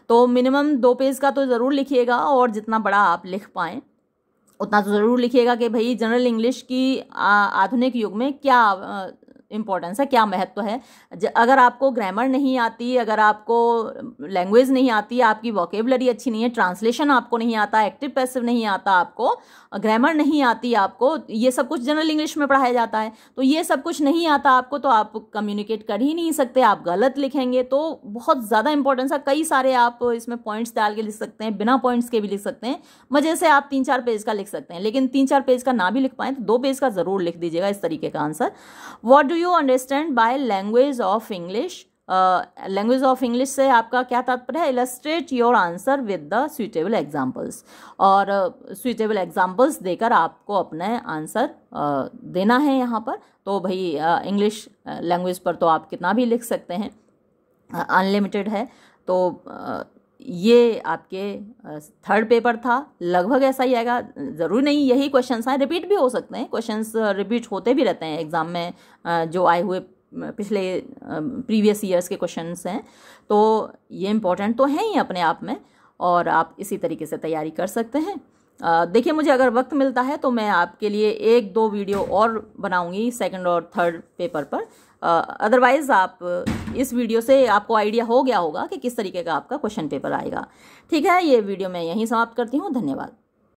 तो मिनिमम दो पेज का तो ज़रूर लिखिएगा और जितना बड़ा आप लिख पाएँ उतना तो ज़रूर लिखिएगा कि भाई जनरल इंग्लिश की आधुनिक युग में क्या इम्पोर्टेंस है क्या महत्व है अगर आपको ग्रामर नहीं आती अगर आपको लैंग्वेज नहीं आती आपकी वोकेबलरी अच्छी नहीं है ट्रांसलेशन आपको नहीं आता एक्टिव पैसिव नहीं आता आपको ग्रामर नहीं आती आपको ये सब कुछ जनरल इंग्लिश में पढ़ाया जाता है तो ये सब कुछ नहीं आता आपको तो आप कम्युनिकेट कर ही नहीं सकते आप गलत लिखेंगे तो बहुत ज़्यादा इंपॉर्टेंस है कई सारे आप इसमें पॉइंट्स डाल के लिख सकते हैं बिना पॉइंट्स के भी लिख सकते हैं मज़े से आप तीन चार पेज का लिख सकते हैं लेकिन तीन चार पेज का ना भी लिख पाएं तो दो पेज का ज़रूर लिख दीजिएगा इस तरीके का answer what do you understand by language of English language of English से आपका क्या तात्पर्य है illustrate your answer with the suitable examples और सुइटेबल uh, एग्जाम्पल्स देकर आपको अपने आंसर uh, देना है यहाँ पर तो भाई इंग्लिश uh, लैंग्वेज uh, पर तो आप कितना भी लिख सकते हैं अनलिमिटेड uh, है तो uh, ये आपके थर्ड पेपर था लगभग ऐसा ही आएगा ज़रूर नहीं यही क्वेश्चन आए रिपीट भी हो सकते हैं क्वेश्चन रिपीट होते भी रहते हैं एग्ज़ाम में जो आए हुए पिछले प्रीवियस ईयर्स के क्वेश्चन हैं तो ये इम्पोर्टेंट तो हैं ही अपने आप में और आप इसी तरीके से तैयारी कर सकते हैं देखिए मुझे अगर वक्त मिलता है तो मैं आपके लिए एक दो वीडियो और बनाऊंगी सेकंड और थर्ड पेपर पर अदरवाइज़ आप इस वीडियो से आपको आइडिया हो गया होगा कि किस तरीके का आपका क्वेश्चन पेपर आएगा ठीक है ये वीडियो मैं यहीं समाप्त करती हूँ धन्यवाद